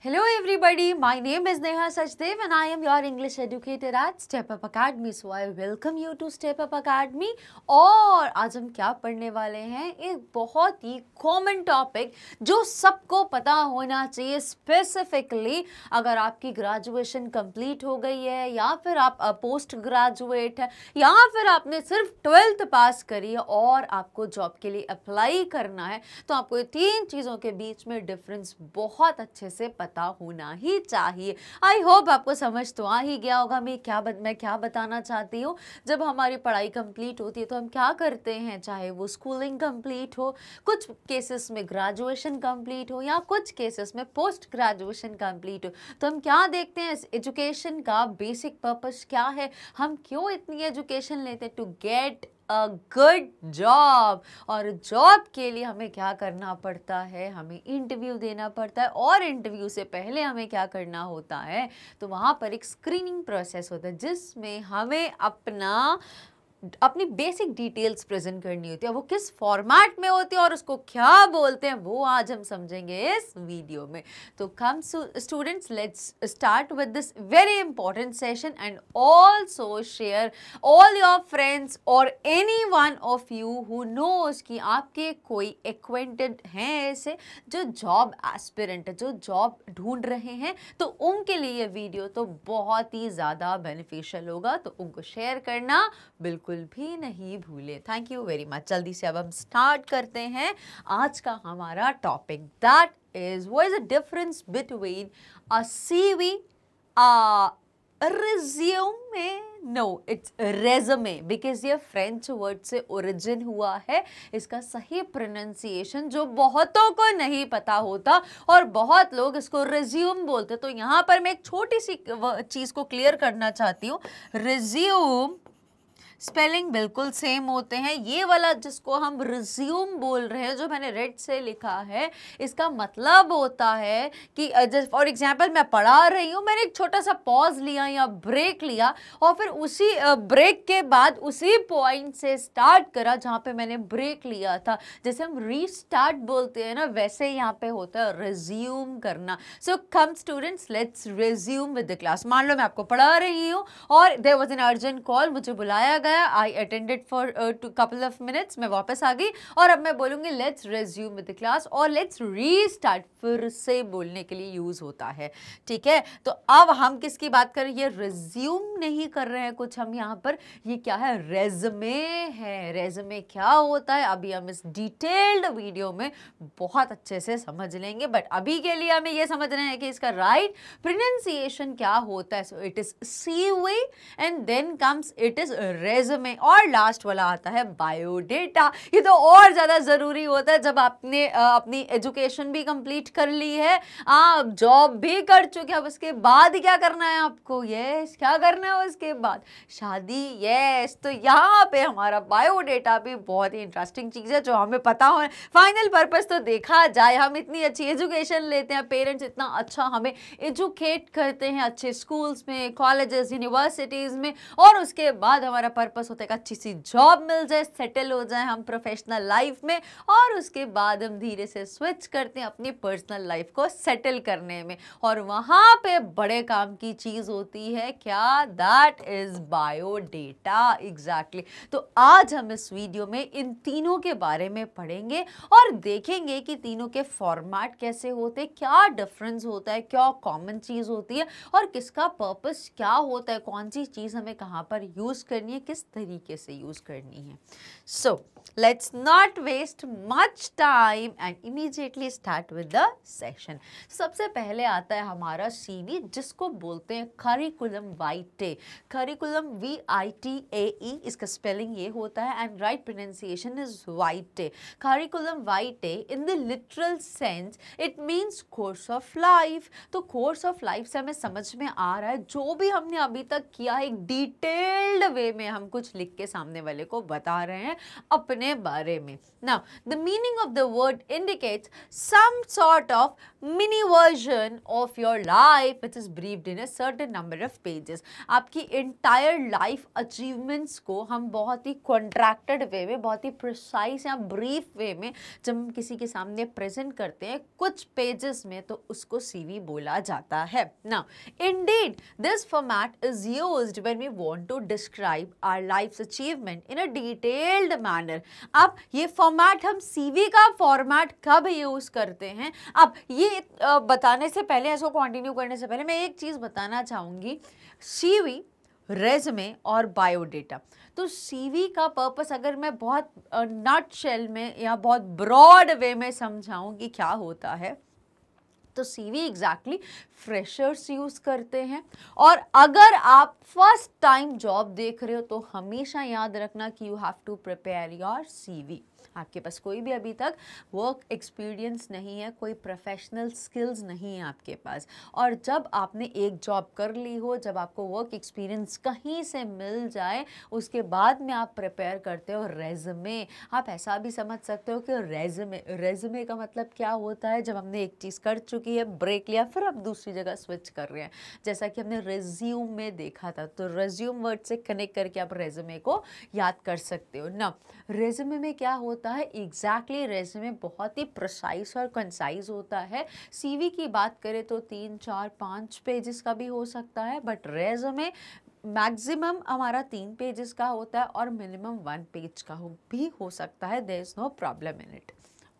Hello everybody, my name is Neha Sachdev and I am your English educator at Step Up Academy. So I welcome you to Step Up Academy और आज हम क्या पढ़ने वाले हैं एक बहुत ही कॉमन टॉपिक जो सबको पता होना चाहिए स्पेसिफिकली अगर आपकी ग्रेजुएशन कंप्लीट हो गई है या फिर आप पोस्ट ग्रेजुएट है या फिर आपने सिर्फ ट्वेल्थ पास करी है और आपको जॉब के लिए अप्लाई करना है तो आपको तीन चीज़ों के बीच में डिफरेंस बहुत अच्छे से पता पता होना ही चाहिए आई होप आपको समझ तो आ ही गया होगा मैं क्या मैं क्या बताना चाहती हूँ जब हमारी पढ़ाई कंप्लीट होती है तो हम क्या करते हैं चाहे वो स्कूलिंग कंप्लीट हो कुछ केसेस में ग्रेजुएशन कंप्लीट हो या कुछ केसेस में पोस्ट ग्रेजुएशन कंप्लीट हो तो हम क्या देखते हैं एजुकेशन का बेसिक पर्पज क्या है हम क्यों इतनी एजुकेशन लेते हैं to get a good job और जॉब के लिए हमें क्या करना पड़ता है हमें इंटरव्यू देना पड़ता है और इंटरव्यू से पहले हमें क्या करना होता है तो वहाँ पर एक स्क्रीनिंग प्रोसेस होता है जिसमें हमें अपना अपनी बेसिक डिटेल्स प्रेजेंट करनी होती है वो किस फॉर्मेट में होती है और उसको क्या बोलते हैं वो आज हम समझेंगे इस वीडियो में तो come students let's start with this very important session and also share all your friends और anyone of you who knows कि आपके कोई एक्वेंटेड हैं ऐसे जो जॉब एस्पिरेंट जो जॉब ढूंढ रहे हैं तो उनके लिए ये वीडियो तो बहुत ही ज़्यादा बेनिफिशियल होगा तो उनको शेयर करना बिल्कुल बिल्कुल भी नहीं भूले थैंक यू वेरी मच जल्दी से अब हम स्टार्ट करते हैं आज का हमारा टॉपिक दैट इज वो is a difference between a C V resume no it's resume because ये फ्रेंच वर्ड से ओरिजिन हुआ है इसका सही प्रोनाउंसिएशन जो बहुतों को नहीं पता होता और बहुत लोग इसको रिज्यूम बोलते तो यहाँ पर मैं एक छोटी सी चीज़ को क्लियर करना चाहती हूँ रिज्यूम स्पेलिंग बिल्कुल सेम होते हैं ये वाला जिसको हम रिज्यूम बोल रहे हैं जो मैंने रेड से लिखा है इसका मतलब होता है कि फॉर एग्जाम्पल मैं पढ़ा रही हूँ मैंने एक छोटा सा पॉज लिया या ब्रेक लिया और फिर उसी ब्रेक के बाद उसी पॉइंट से स्टार्ट करा जहाँ पे मैंने ब्रेक लिया था जैसे हम रीस्टार्ट बोलते हैं ना वैसे यहाँ पे होता है रिज्यूम करना so come students let's resume with the class मान लो मैं आपको पढ़ा रही हूँ और there was an urgent call मुझे बुलाया गया गया I attended for couple of minutes मैं वापस आ गई और अब मैं बोलूँगी लेट्स रेज्यूम विद क्लास और लेट्स री स्टार्ट फिर से बोलने के लिए यूज़ होता है ठीक है तो अब हम किसकी बात कर रहे हैं रिज्यूम नहीं कर रहे हैं कुछ हम यहाँ पर ये क्या है रेजमे है रेजमे क्या होता है अभी हम इस डिटेल्ड वीडियो में बहुत अच्छे से समझ लेंगे बट अभी के लिए हमें ये समझ रहे हैं कि इसका राइट प्रोनाउंसिएशन क्या होता है so it is C V and then comes it is res resume और लास्ट वाला आता है बायोडेटा ये तो और ज़्यादा ज़रूरी होता है जब आपने अपनी एजुकेशन भी कंप्लीट कर ली है आप हाँ, जॉब भी कर चुके अब उसके बाद क्या करना है आपको यस क्या करना है उसके बाद शादी यस तो यहाँ पे हमारा बायोडेटा भी बहुत ही इंटरेस्टिंग चीज़ है जो हमें पता हो फाइनल पर्पज़ तो देखा जाए हम इतनी अच्छी एजुकेशन लेते हैं पेरेंट्स इतना अच्छा हमें एजुकेट करते हैं अच्छे स्कूल्स में कॉलेजेस यूनिवर्सिटीज़ में और उसके बाद हमारा पर पर्पस होता है कि अच्छी सी जॉब मिल जाए सेटल हो जाए हम प्रोफेशनल लाइफ में और उसके बाद हम धीरे से स्विच करते हैं अपनी पर्सनल लाइफ को सेटल करने में और वहाँ पे बड़े काम की चीज़ होती है क्या दैट इज़ बायोडेटा एग्जैक्टली तो आज हम इस वीडियो में इन तीनों के बारे में पढ़ेंगे और देखेंगे कि तीनों के फॉर्मेट कैसे होते क्या डिफरेंस होता है क्या कॉमन चीज़ होती है और किसका पर्पस क्या होता है कौन सी चीज़ हमें कहाँ पर यूज़ करनी है किस किस तरीके से यूज़ करनी है So, let's not waste much time and immediately start with the session. सबसे पहले आता है हमारा सी वी जिसको बोलते हैं curriculum vitae curriculum V I T A E इसका स्पेलिंग ये होता है and right pronunciation is vitae curriculum vitae in the literal sense it means course of life तो कोर्स ऑफ लाइफ से हमें समझ में आ रहा है जो भी हमने अभी तक किया है एक डिटेल्ड वे में हम कुछ लिख के सामने वाले को बता रहे हैं अपने बारे में now the meaning of the word indicates some sort of mini version of your life which is briefed in a certain number of pages आपकी इंटायर लाइफ अचीवमेंट्स को हम बहुत ही कॉन्ट्रैक्टेड वे में बहुत ही प्रिसाइज या ब्रीफ वे में जब हम किसी के सामने प्रेजेंट करते हैं कुछ पेजेस में तो उसको सीवी बोला जाता है now did this format is use when we want to describe our life achievement in a detail controlled manner अब ये फॉर्मेट हम सीवी का फॉर्मेट कब यूज़ करते हैं अब ये बताने से पहले ऐसा कंटिन्यू करने से पहले मैं एक चीज़ बताना चाहूंगी सीवी रेजमे और बायोडेटा तो सीवी का पर्पस अगर मैं बहुत नट शेल में या बहुत ब्रॉड वे में समझाऊं कि क्या होता है तो सीवी एग्जैक्टली फ्रेशर्स यूज़ करते हैं और अगर आप फर्स्ट टाइम जॉब देख रहे हो तो हमेशा याद रखना कि you have to prepare your CV आपके पास कोई भी अभी तक वर्क एक्सपीरियंस नहीं है कोई प्रोफेशनल स्किल्स नहीं है आपके पास और जब आपने एक जॉब कर ली हो जब आपको वर्क एक्सपीरियंस कहीं से मिल जाए उसके बाद में आप प्रिपेयर करते हो रेजमे आप ऐसा भी समझ सकते हो कि रेजमे रेजमे का मतलब क्या होता है जब हमने एक चीज़ कर चुकी है ब्रेक लिया फिर आप दूसरी जगह स्विच कर रहे हैं जैसा कि हमने रेज्यूम में देखा था तो रेज्यूम वर्ड से कनेक्ट करके आप रेजमे को याद कर सकते हो ना रेजमे में क्या होता होता है एग्जैक्टली रेज्यूमे बहुत ही प्रसाइज और कंसाइज होता है सीवी की बात करें तो तीन चार पाँच पेजेस का भी हो सकता है बट रेज्यूमे मैक्सिमम हमारा तीन पेजेस का होता है और मिनिमम वन पेज का हो भी हो सकता है there is no problem in it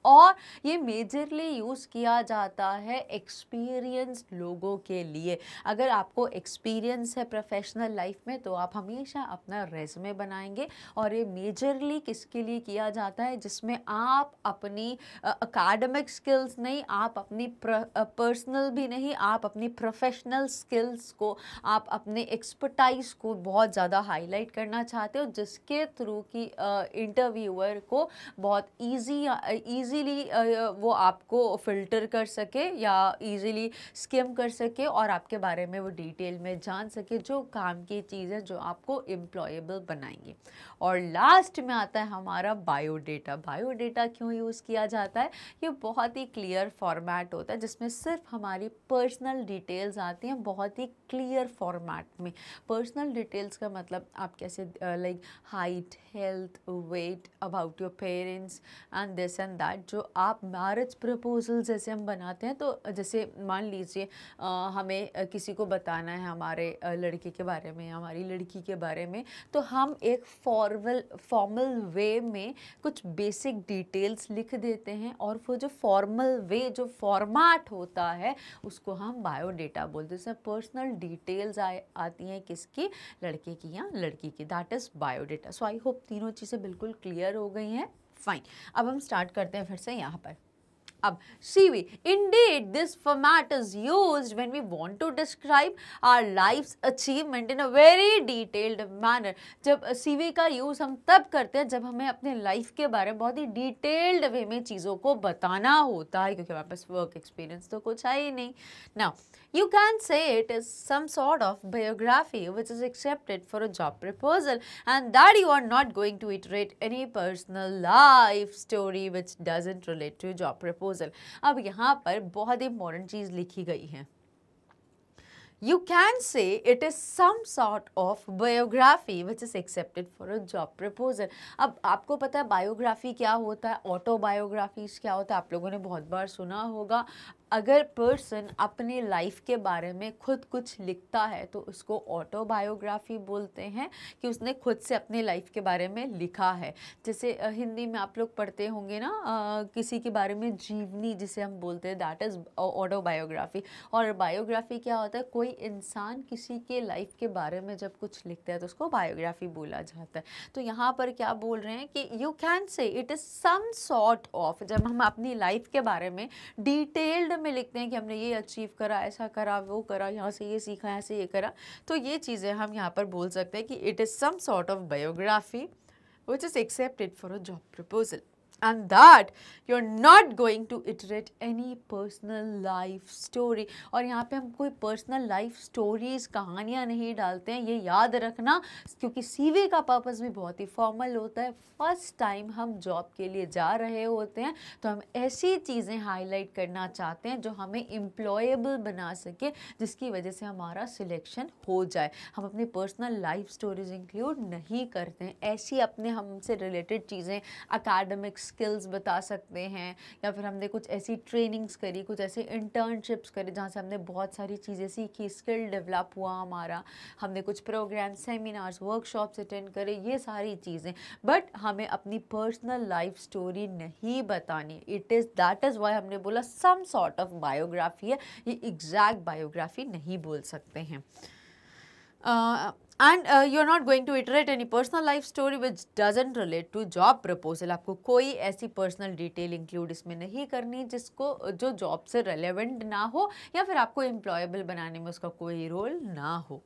और ये मेजरली यूज़ किया जाता है एक्सपीरियंस लोगों के लिए अगर आपको एक्सपीरियंस है प्रोफेशनल लाइफ में तो आप हमेशा अपना रेजमे बनाएंगे और ये मेजरली किसके लिए किया जाता है जिसमें आप अपनी अकाडमिक स्किल्स नहीं आप अपनी पर्सनल भी नहीं आप अपनी प्रोफेशनल स्किल्स को आप अपने एक्सपर्टाइज को बहुत ज़्यादा हाईलाइट करना चाहते हो जिसके थ्रू की इंटरव्यूअर को बहुत ईजी ईजी ईजीली वो आपको फिल्टर कर सके या इजीली स्किम कर सके और आपके बारे में वो डिटेल में जान सके जो काम की चीज़ें जो आपको एम्प्लॉयबल बनाएंगे और लास्ट में आता है हमारा बायोडेटा बायोडेटा क्यों यूज़ किया जाता है ये बहुत ही क्लियर फॉर्मेट होता है जिसमें सिर्फ हमारी पर्सनल डिटेल्स आती हैं बहुत ही क्लियर फॉर्मेट में पर्सनल डिटेल्स का मतलब आप कैसे like height health weight about your parents and this and that जो आप मैरिज प्रपोजल जैसे हम बनाते हैं तो जैसे मान लीजिए हमें किसी को बताना है हमारे लड़के के बारे में हमारी लड़की के बारे में तो हम एक फॉर फॉर्मल फॉर्मल वे में कुछ बेसिक डिटेल्स लिख देते हैं और वो जो फॉर्मल वे जो फॉर्मेट होता है उसको हम बायोडेटा बोलते हैं उसमें पर्सनल डिटेल्स आती हैं किसकी लड़के की या लड़की की that is biodata so I hope तीनों चीज़ें बिल्कुल क्लियर हो गई हैं फाइन अब हम स्टार्ट करते हैं फिर से यहाँ पर Ab, Shivi, indeed this format is used when we want to describe our life's achievement in a very detailed manner. जब uh, CV का use हम तब करते हैं जब हमें अपने life के बारे बहुत ही detailed way में चीज़ों को बताना होता है क्योंकि हमारे पास work तो कुछ है नहीं. Now, you can not say it is some sort of biography which is accepted for a job proposal and that you are not going to iterate any personal life story which doesn't relate to a job proposal. Proposal अब यहाँ पर बहुत important चीज़ लिखी गई है you can say it is some sort of biography which is accepted for a job proposal अब आपको पता है बायोग्राफी क्या होता है ऑटोबायोग्राफीज क्या होता है आप लोगों ने बहुत बार सुना होगा अगर पर्सन अपनी लाइफ के बारे में खुद कुछ लिखता है तो उसको ऑटोबायोग्राफी बोलते हैं कि उसने खुद से अपनी लाइफ के बारे में लिखा है जैसे हिंदी में आप लोग पढ़ते होंगे ना किसी के बारे में जीवनी जिसे हम बोलते हैं दैट इज़ ऑटोबायोग्राफी और बायोग्राफी क्या होता है कोई इंसान किसी के लाइफ के बारे में जब कुछ लिखता है तो उसको बायोग्राफी बोला जाता है तो यहाँ पर क्या बोल रहे हैं कि you can say it is some sort of जब हम अपनी लाइफ के बारे में डिटेल्ड सब में लिखते हैं कि हमने ये अचीव करा ऐसा करा वो करा यहाँ से ये सीखा ऐसे ये करा तो ये चीज़ें हम यहाँ पर बोल सकते हैं कि it is some sort of biography which is accepted for a job proposal and that you're not going to iterate any personal life story और यहाँ पर हम कोई personal life stories कहानियाँ नहीं डालते हैं ये याद रखना क्योंकि सी वी का पर्पज़ भी बहुत ही फॉर्मल होता है फर्स्ट टाइम हम जॉब के लिए जा रहे होते हैं तो हम ऐसी चीज़ें हाईलाइट करना चाहते हैं जो हमें एम्प्लॉयबल बना सके जिसकी वजह से हमारा सिलेक्शन हो जाए हम अपनी पर्सनल लाइफ स्टोरीज इंक्लूड नहीं करते हैं ऐसी अपने हमसे रिलेटेड चीज़ें अकेडमिक्स स्किल्स बता सकते हैं या फिर हमने कुछ ऐसी ट्रेनिंग्स करी कुछ ऐसे इंटर्नशिप्स करी जहाँ से हमने बहुत सारी चीज़ें सीखी स्किल डेवलप हुआ हमारा हमने कुछ प्रोग्राम सेमिनार्स वर्कशॉप्स अटेंड करे ये सारी चीज़ें बट हमें अपनी पर्सनल लाइफ स्टोरी नहीं बतानी it is that is why हमने बोला सम सॉर्ट ऑफ बायोग्राफी है ये एग्जैक्ट बायोग्राफी नहीं बोल सकते हैं Uh, and you are not going to iterate any personal life story which doesn't relate to job proposal आपको कोई ऐसी पर्सनल डिटेल इंक्लूड इसमें नहीं करनी जिसको uh, जो जॉब से रेलेवेंट ना हो या फिर आपको एम्प्लॉयबल बनाने में उसका कोई रोल ना हो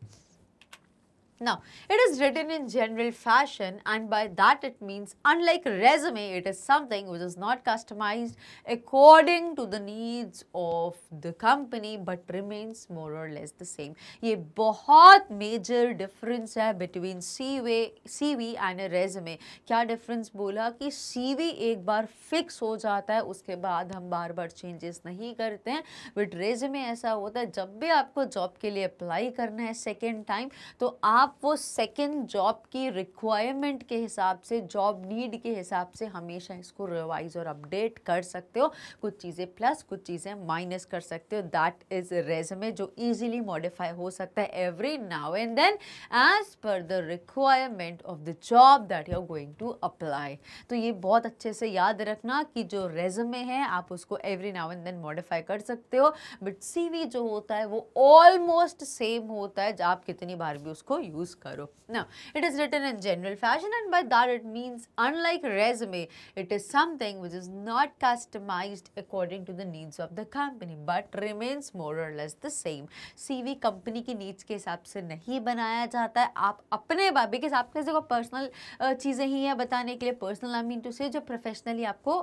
Now, it is written in general fashion and by that it means unlike resume, it is something which is not customized according to the needs of the company but remains more or less the same. ye बहुत major difference hai between CV, CV and a resume. kya difference bola ki CV ek bar fix ho jata hai uske baad hum bar bar changes nahi karte हैं with resume aisa hota hai jab bhi aapko job ke liye apply karna hai second time to aap आप वो second job की requirement के हिसाब से job need के हिसाब से हमेशा इसको रिवाइज और अपडेट कर सकते हो कुछ चीज़ें प्लस कुछ चीज़ें माइनस कर सकते हो दैट इज़ रेजमे जो ईजिली मॉडिफाई हो सकता है every now and then as per the requirement of the job that you are going to apply तो ये बहुत अच्छे से याद रखना कि जो रेजमे है आप उसको every now and then modify कर सकते हो बट सी जो होता है वो ऑलमोस्ट सेम होता है आप कितनी बार भी उसको यूज़ करो ना it is written in general fashion and by that it means unlike resume it is something which is not customized according to the needs of the company but remains more or less the same CV company की needs के हिसाब से नहीं बनाया जाता है आप अपने बिकॉज आपके देखो पर्सनल चीज़ें ही हैं बताने के लिए पर्सनल आई मीन टू से जो प्रोफेशनली आपको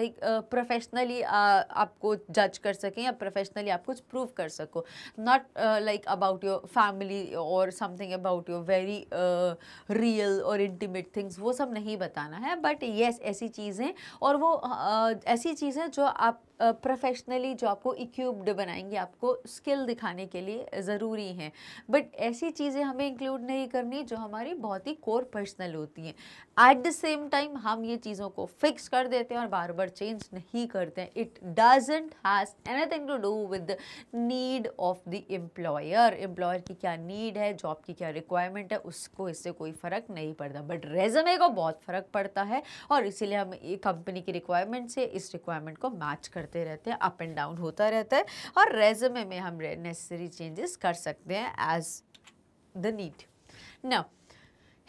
लाइक प्रोफेशनली आपको जज कर सकें या प्रोफेशनली आप कुछ प्रूव कर सको not like about your family और something something about your very real और इंटीमेट थिंग्स वो सब नहीं बताना है बट येस ऐसी चीज़ें और वो uh, ऐसी चीज़ें जो आप प्रोफेशनली जो आपको इक्यूब्ड बनाएंगे आपको स्किल दिखाने के लिए ज़रूरी हैं बट ऐसी चीज़ें हमें इंक्लूड नहीं करनी जो हमारी बहुत ही कोर पर्सनल होती हैं एट द सेम टाइम हम ये चीज़ों को फिक्स कर देते हैं और बार बार चेंज नहीं करते हैं it doesn't has anything to do with the need of the employer employer की क्या नीड है जॉब की क्या रिक्वायरमेंट है उसको इससे कोई फ़र्क नहीं पड़ता बट रेजमे को बहुत फ़र्क पड़ता है और इसीलिए हम कंपनी की रिक्वायरमेंट से इस रिक्वायरमेंट को मैच करते करते रहते हैं अप एंड डाउन होता रहता है और रेजमे में हम नेसेसरी चेंजेस कर सकते हैं as the need now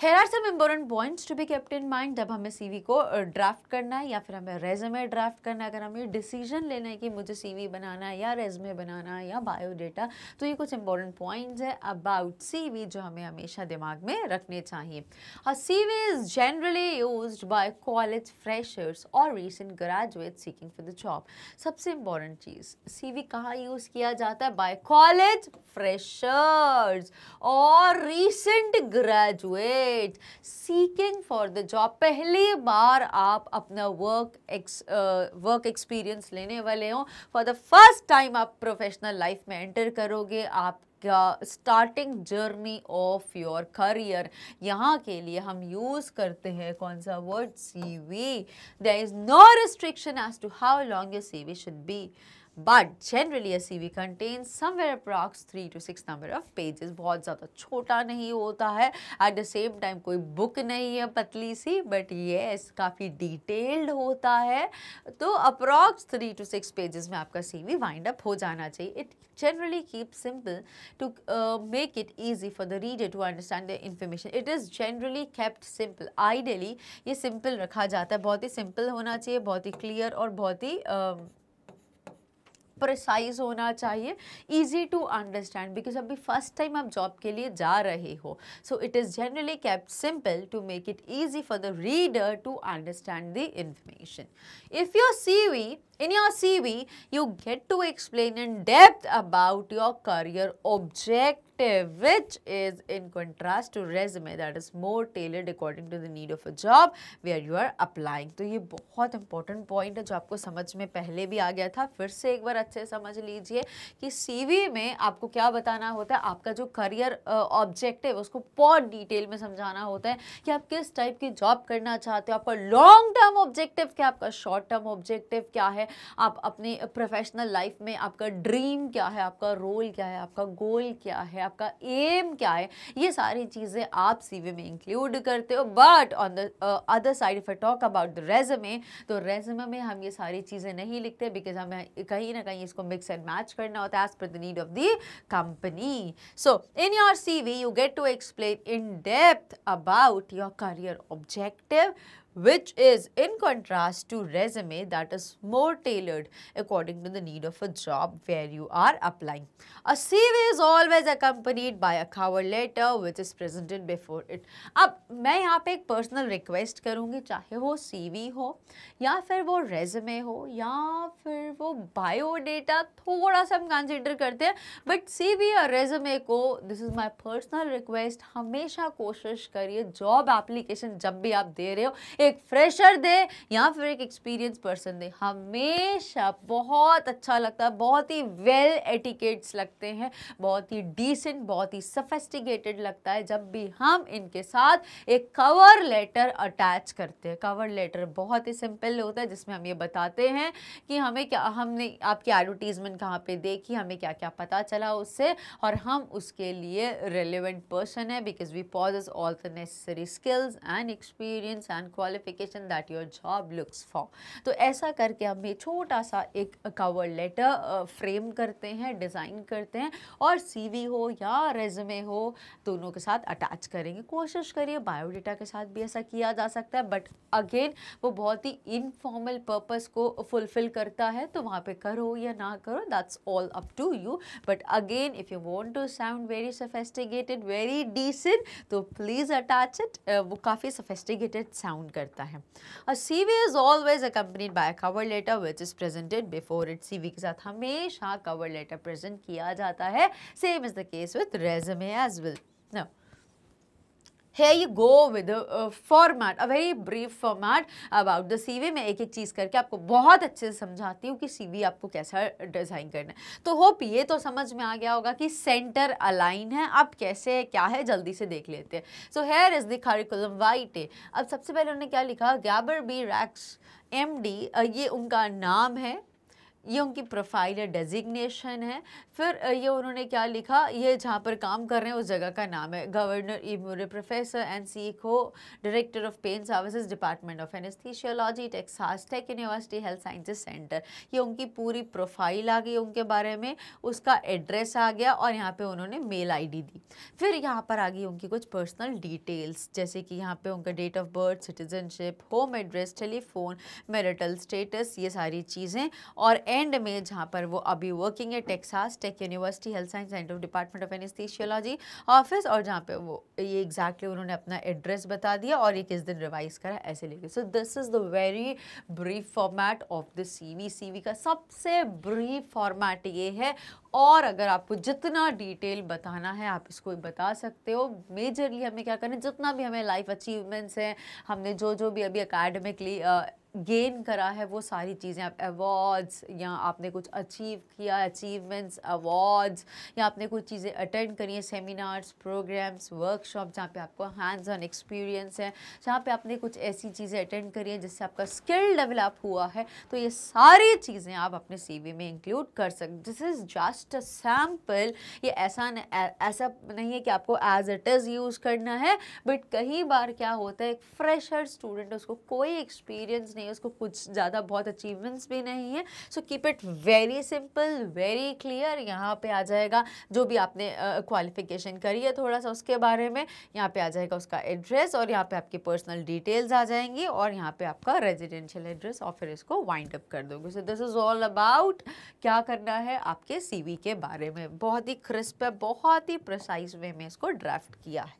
here are some important points to be kept in mind जब हमें सी को ड्राफ्ट करना है या फिर हमें रेजमे ड्राफ्ट करना है अगर हमें डिसीजन लेना है कि मुझे सी बनाना है या रेजमे बनाना है या बायोडेटा तो ये कुछ इंपॉर्टेंट पॉइंट्स है अबाउट सी जो हमें हमेशा दिमाग में रखने चाहिए और V is generally use by college freshers और recent graduate seeking for the job सबसे इंपॉर्टेंट चीज़ वी कहाँ यूज़ किया जाता है बाय कॉलेज फ्रेशर्स और recent graduate candidate seeking for the job पहली बार आप अपना वर्क एक्स वर्क एक्सपीरियंस लेने वाले हो फॉर द फर्स्ट टाइम आप प्रोफेशनल लाइफ में एंटर करोगे आप starting journey of your career यहाँ के लिए हम यूज़ करते हैं कौन सा word C V there is no restriction as to how long your C V should be but generally C V contain somewhere approx three to six number of pages बहुत ज़्यादा छोटा नहीं होता है एट द सेम टाइम कोई book नहीं है पतली सी बट yes, काफ़ी डिटेल्ड होता है तो approx three to six pages में आपका सी वी वाइंड अप हो जाना चाहिए it generally keep simple to make it easy for the reader to understand the information it is generally kept simple ideally ये simple रखा जाता है बहुत ही सिंपल होना चाहिए बहुत ही क्लियर और बहुत ही uh, प्रिसाइज होना चाहिए ईजी टू अंडरस्टैंड बिकॉज अभी फर्स्ट टाइम आप जॉब के लिए जा रहे हो so it is generally kept simple to make it easy for the reader to understand the information if your C V In your CV, you get to explain in depth about your career objective which is in contrast to resume that is more tailored according to the need of a job where you are applying. to ye bahut important point hai jo aapko samajh mein pehle bhi aa gaya tha fir se ek bar acche se samajh lijiye ki CV mein में आपको क्या बताना होता है आपका जो career objective उसको बहुत डिटेल में समझाना होता है कि आप किस टाइप की जॉब करना चाहते हो आपका लॉन्ग टर्म ऑब्जेक्टिव क्या aapka short term objective kya hai आप अपने प्रोफेशनल लाइफ में आपका ड्रीम क्या है आपका रोल क्या है आपका गोल क्या है आपका एम क्या है ये सारी चीज़ें आप सीवी में इंक्लूड करते हो but on the other side if I talk about the resume तो रेजमे में हम ये सारी चीज़ें नहीं लिखते बिकॉज हमें कहीं ना कहीं इसको मिक्स एंड मैच करना होता है as per the need of the company so in your C you get to explain in depth about your career objective which is in contrast to resume that is more tailored according to the need of a job where you are applying. A CV is always accompanied by a cover letter which is presented before it. अब मैं यहाँ पे एक personal request करूँगी चाहे वो CV हो या फिर वो resume हो या फिर वो bio data थोड़ा सा हम consider करते हैं but CV या resume को this is my personal request हमेशा कोशिश करिए job application जब भी आप दे रहे हो एक फ्रेशर दे या फिर एक एक्सपीरियंस पर्सन दे हमेशा बहुत अच्छा लगता है बहुत ही वेल एटिकेट्स लगते हैं बहुत ही डिसेंट बहुत ही सफेस्टिकेटेड लगता है जब भी हम इनके साथ एक कवर लेटर अटैच करते हैं कवर लेटर बहुत ही सिंपल होता है जिसमें हम ये बताते हैं कि हमें क्या हमने आपकी एडवर्टीज़मेंट कहाँ पर देखी हमें क्या क्या पता चला उससे और हम उसके लिए रेलिवेंट पर्सन है because we possess all the necessary skills and experience and quality qualification that your job looks for तो ऐसा करके हम ये छोटा सा एक कवर लेटर फ्रेम करते हैं डिज़ाइन करते हैं और सीवी हो या रेजमे हो दोनों के साथ अटैच करेंगे कोशिश करिए बायोडेटा के साथ भी ऐसा किया जा सकता है बट अगेन वो बहुत ही इनफॉर्मल पर्पस को फुलफिल करता है तो वहाँ पे करो या ना करो that's all up to you but again if you want to sound very sophisticated very decent तो प्लीज़ अटैच इट वो काफ़ी सफेस्टिगेटेड साउंड कर करता है और C V is always accompanied by cover letter which is presented before it C V के साथ हमेशा कवर लेटर प्रेजेंट किया जाता है same is the case with resume as well ना है you go with format a very brief format about the C the uh, मैं एक एक चीज़ करके आपको बहुत अच्छे से समझाती हूँ कि सी वी आपको कैसा डिज़ाइन करना है तो होप ये तो समझ में आ गया होगा कि सेंटर अलाइन है आप कैसे क्या है जल्दी से देख लेते हैं so here is the vitae अब सबसे पहले उन्होंने क्या लिखा Gabor B Racz M D ये उनका नाम है ये उनकी प्रोफाइल है डेजिग्नेशन है फिर ये उन्होंने क्या लिखा ये जहाँ पर काम कर रहे हैं उस जगह का नाम है गवर्नर इमोरे प्रोफेसर एन ए co director of pain services department of anaesthesiology Texas Tech University Health Sciences Center ये उनकी पूरी प्रोफाइल आ गई उनके बारे में उसका एड्रेस आ गया और यहाँ पर उन्होंने मेल आई दी फिर यहाँ पर आ गई उनकी कुछ पर्सनल डिटेल्स जैसे कि यहाँ पर उनका date of birth citizenship home address telephone marital status ये सारी चीज़ें और एंड में जहाँ पर वो अभी वर्किंग है Texas Tech University Health Science Center department of anaesthesiology office और जहाँ पे वो ये एग्जैक्टली उन्होंने अपना एड्रेस बता दिया और ये किस दिन रिवाइज करा ऐसे लेके so this is the very brief format of the C CV का सबसे ब्रीफ फॉर्मेट ये है और अगर आपको जितना डिटेल बताना है आप इसको बता सकते हो मेजरली हमें क्या करना है जितना भी हमें लाइफ अचीवमेंट्स हैं हमने जो जो भी अभी अकेडमिकली गेन करा है वो सारी चीज़ें आप अवार्ड्स या आपने कुछ अचीव किया अचीवमेंट्स अवार्ड्स या आपने कुछ चीज़ें अटेंड करी हैं सेमिनार्स प्रोग्राम्स वर्कशॉप जहाँ पे आपको हैंड्स ऑन एक्सपीरियंस है जहाँ पे आपने कुछ ऐसी चीज़ें अटेंड करी हैं जिससे आपका स्किल डेवलप हुआ है तो ये सारी चीज़ें आप अपने सी में इंक्लूड कर सकते this is just a sample ये ऐसा न, ऐसा नहीं है कि आपको एज इट इज़ यूज़ करना है बट कई बार क्या होता है एक फ्रेशर स्टूडेंट उसको कोई एक्सपीरियंस नहीं है उसको कुछ ज़्यादा बहुत अचीवमेंट्स भी नहीं है so keep it very simple very clear यहाँ पे आ जाएगा जो भी आपने क्वालिफिकेशन uh, करी है थोड़ा सा उसके बारे में यहाँ पे आ जाएगा उसका एड्रेस और यहाँ पे आपकी पर्सनल डिटेल्स आ जाएंगी और यहाँ पे आपका रेजिडेंशियल एड्रेस और फिर इसको वाइंड अप कर दोगे so this is all about क्या करना है आपके सीवी के बारे में बहुत ही क्रिस्प है बहुत ही प्रसाइज वे में इसको ड्राफ्ट किया है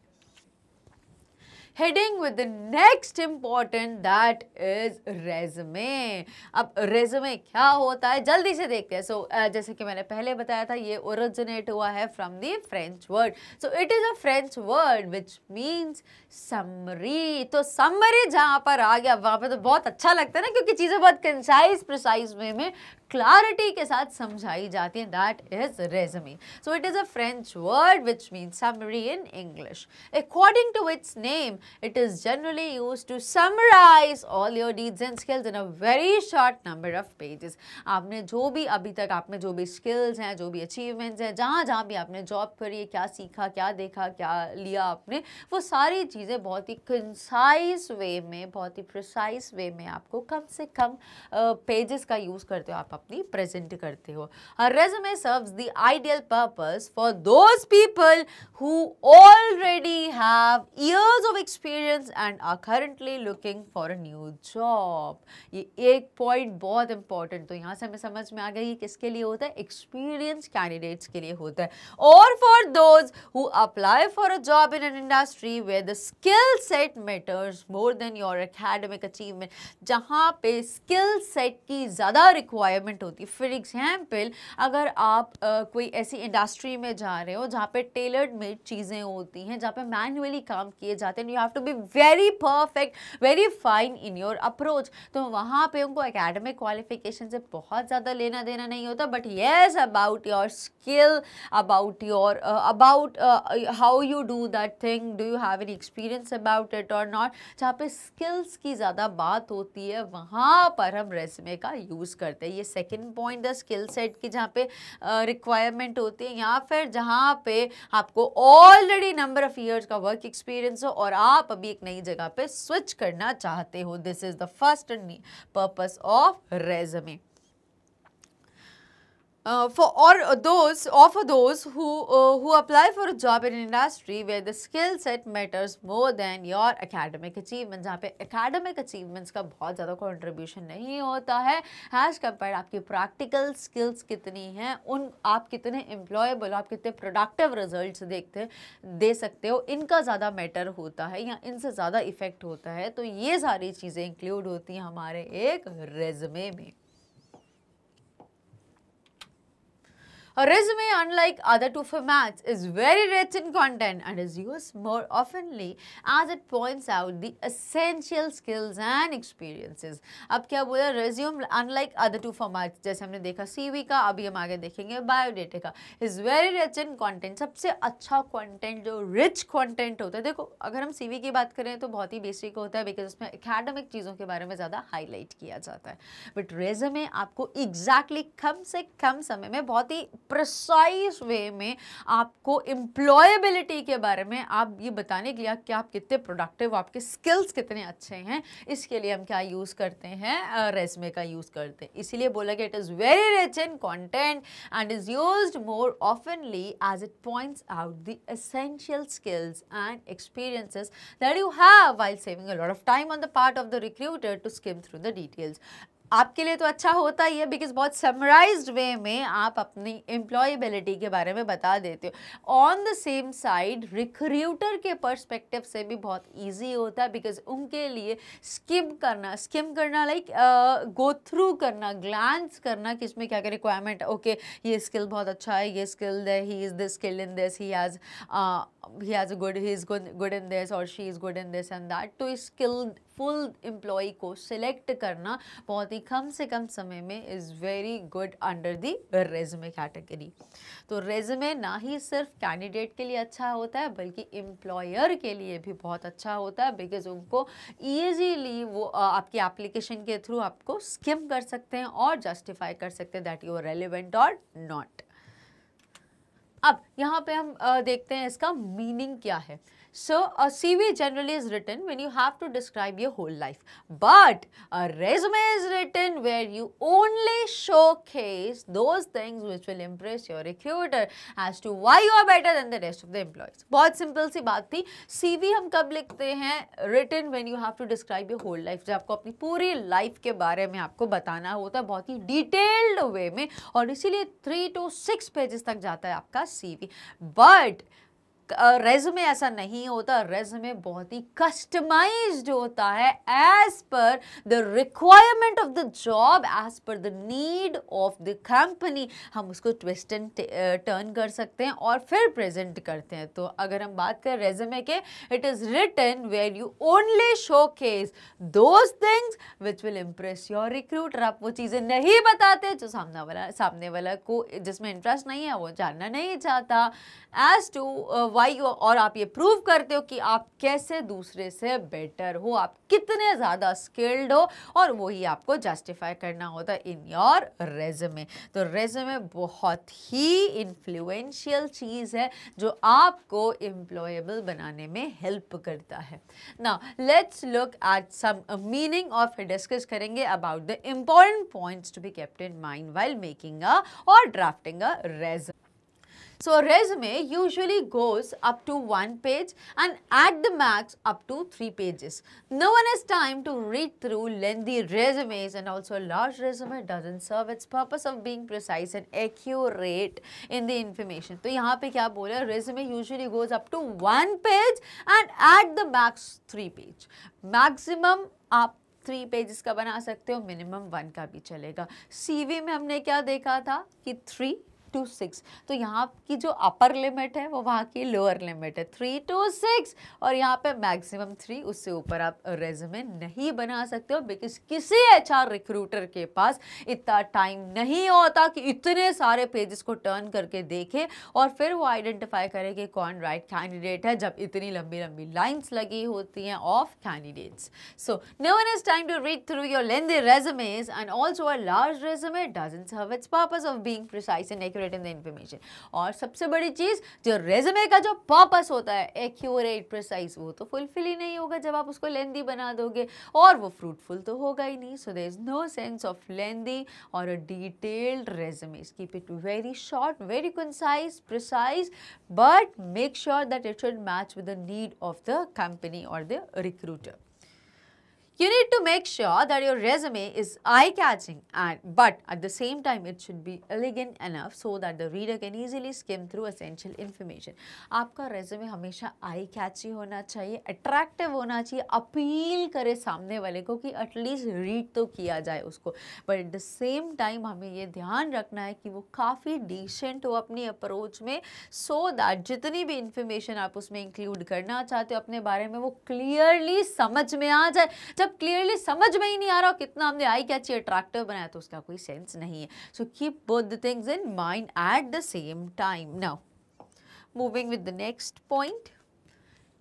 heading with next important that is resume अब रेजमे क्या होता है जल्दी से देखते हैं सो so, uh, जैसे कि मैंने पहले बताया था ये ओरिजिनेट हुआ है from the French word so it is a French word which means summary तो समरी जहाँ पर आ गया वहां पर तो बहुत अच्छा लगता है ना क्योंकि चीज़ें बहुत कंसाइज प्रिसाइज वे में क्लैरिटी के साथ समझाई जाती है that is resume so it is a French word which mean summary in English according to its name it is generally use to summarize all your deeds and skills in a very short number of pages आपने जो भी अभी तक आप में जो भी skills हैं जो भी अचीवमेंट्स हैं जहाँ जहाँ भी आपने जॉब करी क्या सीखा क्या देखा क्या लिया आपने वो सारी चीज़ें बहुत ही कंसाइज वे में बहुत ही प्रिसाइज वे में आपको कम से कम पेजेस uh, का यूज़ करते हो आप अपनी प्रेजेंट करते हो हर serve the ideal purpose for those people who already have years of experience and are currently looking for a new job ये एक पॉइंट बहुत इंपॉर्टेंट तो यहाँ से हमें समझ में आ गई किसके लिए होता है एक्सपीरियंस कैंडिडेट्स के लिए होता है और for those who apply for a job in an industry way the skill set matters more than your academic achievement जहाँ पे स्किल सेट की ज़्यादा रिक्वायरमेंट रिक्वायरमेंट होती है फॉर एग्ज़ाम्पल अगर आप आ, कोई ऐसी इंडस्ट्री में जा रहे हो जहाँ पे टेलर्ड मेड चीज़ें होती हैं जहाँ पे मैनुअली काम किए जाते हैं you have to be very perfect very fine in your approach तो वहाँ पे उनको एकेडमिक क्वालिफिकेशन से बहुत ज़्यादा लेना देना नहीं होता but yes about your skill about your about how you do that thing do you have any experience about it और नॉट जहाँ पे स्किल्स की ज़्यादा बात होती है वहाँ पर हम रेसमे का यूज़ करते हैं ये second point the skill set की जहाँ पे रिक्वायरमेंट uh, होती है या फिर जहाँ पे आपको ऑलरेडी नंबर ऑफ ईयर्स का वर्क एक्सपीरियंस हो और आप अभी एक नई जगह पे स्विच करना चाहते हो this is the first purpose of resume Uh, for or those or for those who uh, who apply for a job in an industry where the skill set matters more than your academic achievements jahan pe academic achievements ka bahut zyada contribution nahi hota hai as compared aapki practical skills kitni hain un aap kitne employable aap kitne productive results dekhte de sakte ho inka zyada matter होता है या इनसे zyada effect hota hai to ye sari cheeze include hoti hain hamare ek resume mein A resume, unlike other two formats, is very rich in content and is used more oftenly as it points out the essential skills and experiences. अब क्या बोला resume, unlike other two formats, जैसे हमने देखा CV का, अभी हम आगे देखेंगे biodata का, is very rich in content. सबसे अच्छा content जो rich content होता है, देखो अगर हम CV की बात करें तो बहुत ही basic होता है because उसमें academic चीज़ों के बारे में ज़्यादा highlight किया जाता है But resume आपको exactly कम से कम समय में बहुत ही प्रिसाइज वे में आपको एम्प्लॉयबिलिटी के बारे में आप ये बताने के लिए कि आप कितने प्रोडक्टिव आपके स्किल्स कितने अच्छे हैं इसके लिए हम क्या यूज़ करते हैं रेजमे का यूज़ करते हैं इसीलिए बोला गया it is very rich in content and is use more oftenly as it points out the essential skills and experiences that you have while saving a lot of time on the part of the recruiter to skim through the details आपके लिए तो अच्छा होता ही है because बहुत summarise वे में आप अपनी एम्प्लॉयबिलिटी के बारे में बता देते हो on the same side recruiter के पर्सपेक्टिव से भी बहुत ईजी होता है बिकॉज उनके लिए स्किम करना स्किम करना लाइक गो थ्रू करना ग्लान्स करना कि इसमें क्या क्या रिक्वायरमेंट ओके ये स्किल बहुत अच्छा है ये skill they he is this skill in this he has he has good he is good in this और she is good in this and that to skilled full employ को select करना बहुत ही कम से कम समय में is very good under the resume category तो रेजमे ना ही सिर्फ कैंडिडेट के लिए अच्छा होता है बल्कि एम्प्लॉयर के लिए भी बहुत अच्छा होता है बिकॉज उनको ईजीली वो आपकी एप्लीकेशन के थ्रू आपको स्किम कर सकते हैं और जस्टिफाई कर सकते हैं दैट यू आर रेलिवेंट और नॉट अब यहाँ पे हम देखते हैं इसका मीनिंग क्या है So a CV generally is written when you have to describe your whole life. But a resume is written where you only showcase those things which will impress your recruiter as to why you are better than the rest of the employees. bahut simple si baat thi CV hum kab likhte hain written when you have to describe your whole life jab aapko apni puri life ke bare mein aapko batana hota hai bahut hi detailed way mein aur isliye 3 to 6 pages tak jata hai aapka cv but resume ऐसा नहीं होता resume बहुत ही customised होता है as per the requirement of the job as per the need of the company हम उसको twist and turn कर सकते हैं और फिर प्रेजेंट करते हैं तो अगर हम बात करें रेज्यूमे के it is written where you only showcase दो things which will impress your recruiter आप वो चीज़ें नहीं बताते जो सामना वाला सामने वाला को जिसमें इंटरेस्ट नहीं है वो जानना नहीं चाहता एज टू वाई और आप ये प्रूव करते हो कि आप कैसे दूसरे से बेटर हो आप कितने ज़्यादा स्किल्ड हो और वही आपको जस्टिफाई करना होता है इन योर रेजमे तो रेजमे बहुत ही इन्फ्लुएंशियल चीज़ है जो आपको एम्प्लॉयबल बनाने में हेल्प करता है ना let's look at some meaning of discuss करेंगे about the important points to be kept in mind while making a और drafting a resume So a resume usually goes up to one page and at the max up to three pages. No one has time to read through lengthy resumes and also a large resume doesn't serve its purpose of being precise and accurate in the information. तो yahan pe kya बोल रहे resume usually goes up to one page and at the max three page. Maximum up three pages का बना सकते हो minimum one का भी चलेगा सीवी में हमने क्या देखा था कि थ्री टू सिक्स तो यहाँ की जो अपर लिमिट है वो वहाँ की लोअर लिमिट है थ्री टू सिक्स और यहाँ पे मैक्सिमम थ्री उससे ऊपर आप रेजमे नहीं बना सकते हो बिकॉज किसी एच रिक्रूटर के पास इतना टाइम नहीं होता कि इतने सारे पेजेस को टर्न करके देखे और फिर वो आइडेंटिफाई करे कि कौन राइट right कैंडिडेट है जब इतनी लंबी लंबी लाइन्स लगी होती हैं of candidates so no one is time to read through your lengthy resumes and also a large resume doesn't serve its purpose of being precise and accurate in the information और सबसे बड़ी चीज़ जो resume का जो purpose होता है accurate precise वो तो फुलफिल ही नहीं होगा जब आप उसको लेंदी बना दोगे और वो फ्रूटफुल तो होगा ही नहीं so there is no sense of lengthy और a detailed resume keep it very short very concise precise but make sure that it should match with the need of the company और the recruiter You need to make sure that your resume is eye-catching and but at the same time it should be elegant enough so that the reader can easily skim through essential information. आपका resume हमेशा eye कैची होना चाहिए attractive होना चाहिए appeal करे सामने वाले को कि एटलीस्ट रीड तो किया जाए उसको but at the same time हमें ये ध्यान रखना है कि वो काफ़ी डिसेंट हो अपनी अप्रोच में सो so दैट जितनी भी इंफॉर्मेशन आप उसमें इंक्लूड करना चाहते हो अपने बारे में वो क्लियरली समझ में आ जाए जब मतलब क्लियरली समझ में ही नहीं आ रहा कितना हमने आई कैची अट्रैक्टिव बनाया तो उसका कोई सेंस नहीं है so keep both the things in mind at the same time now moving with the next point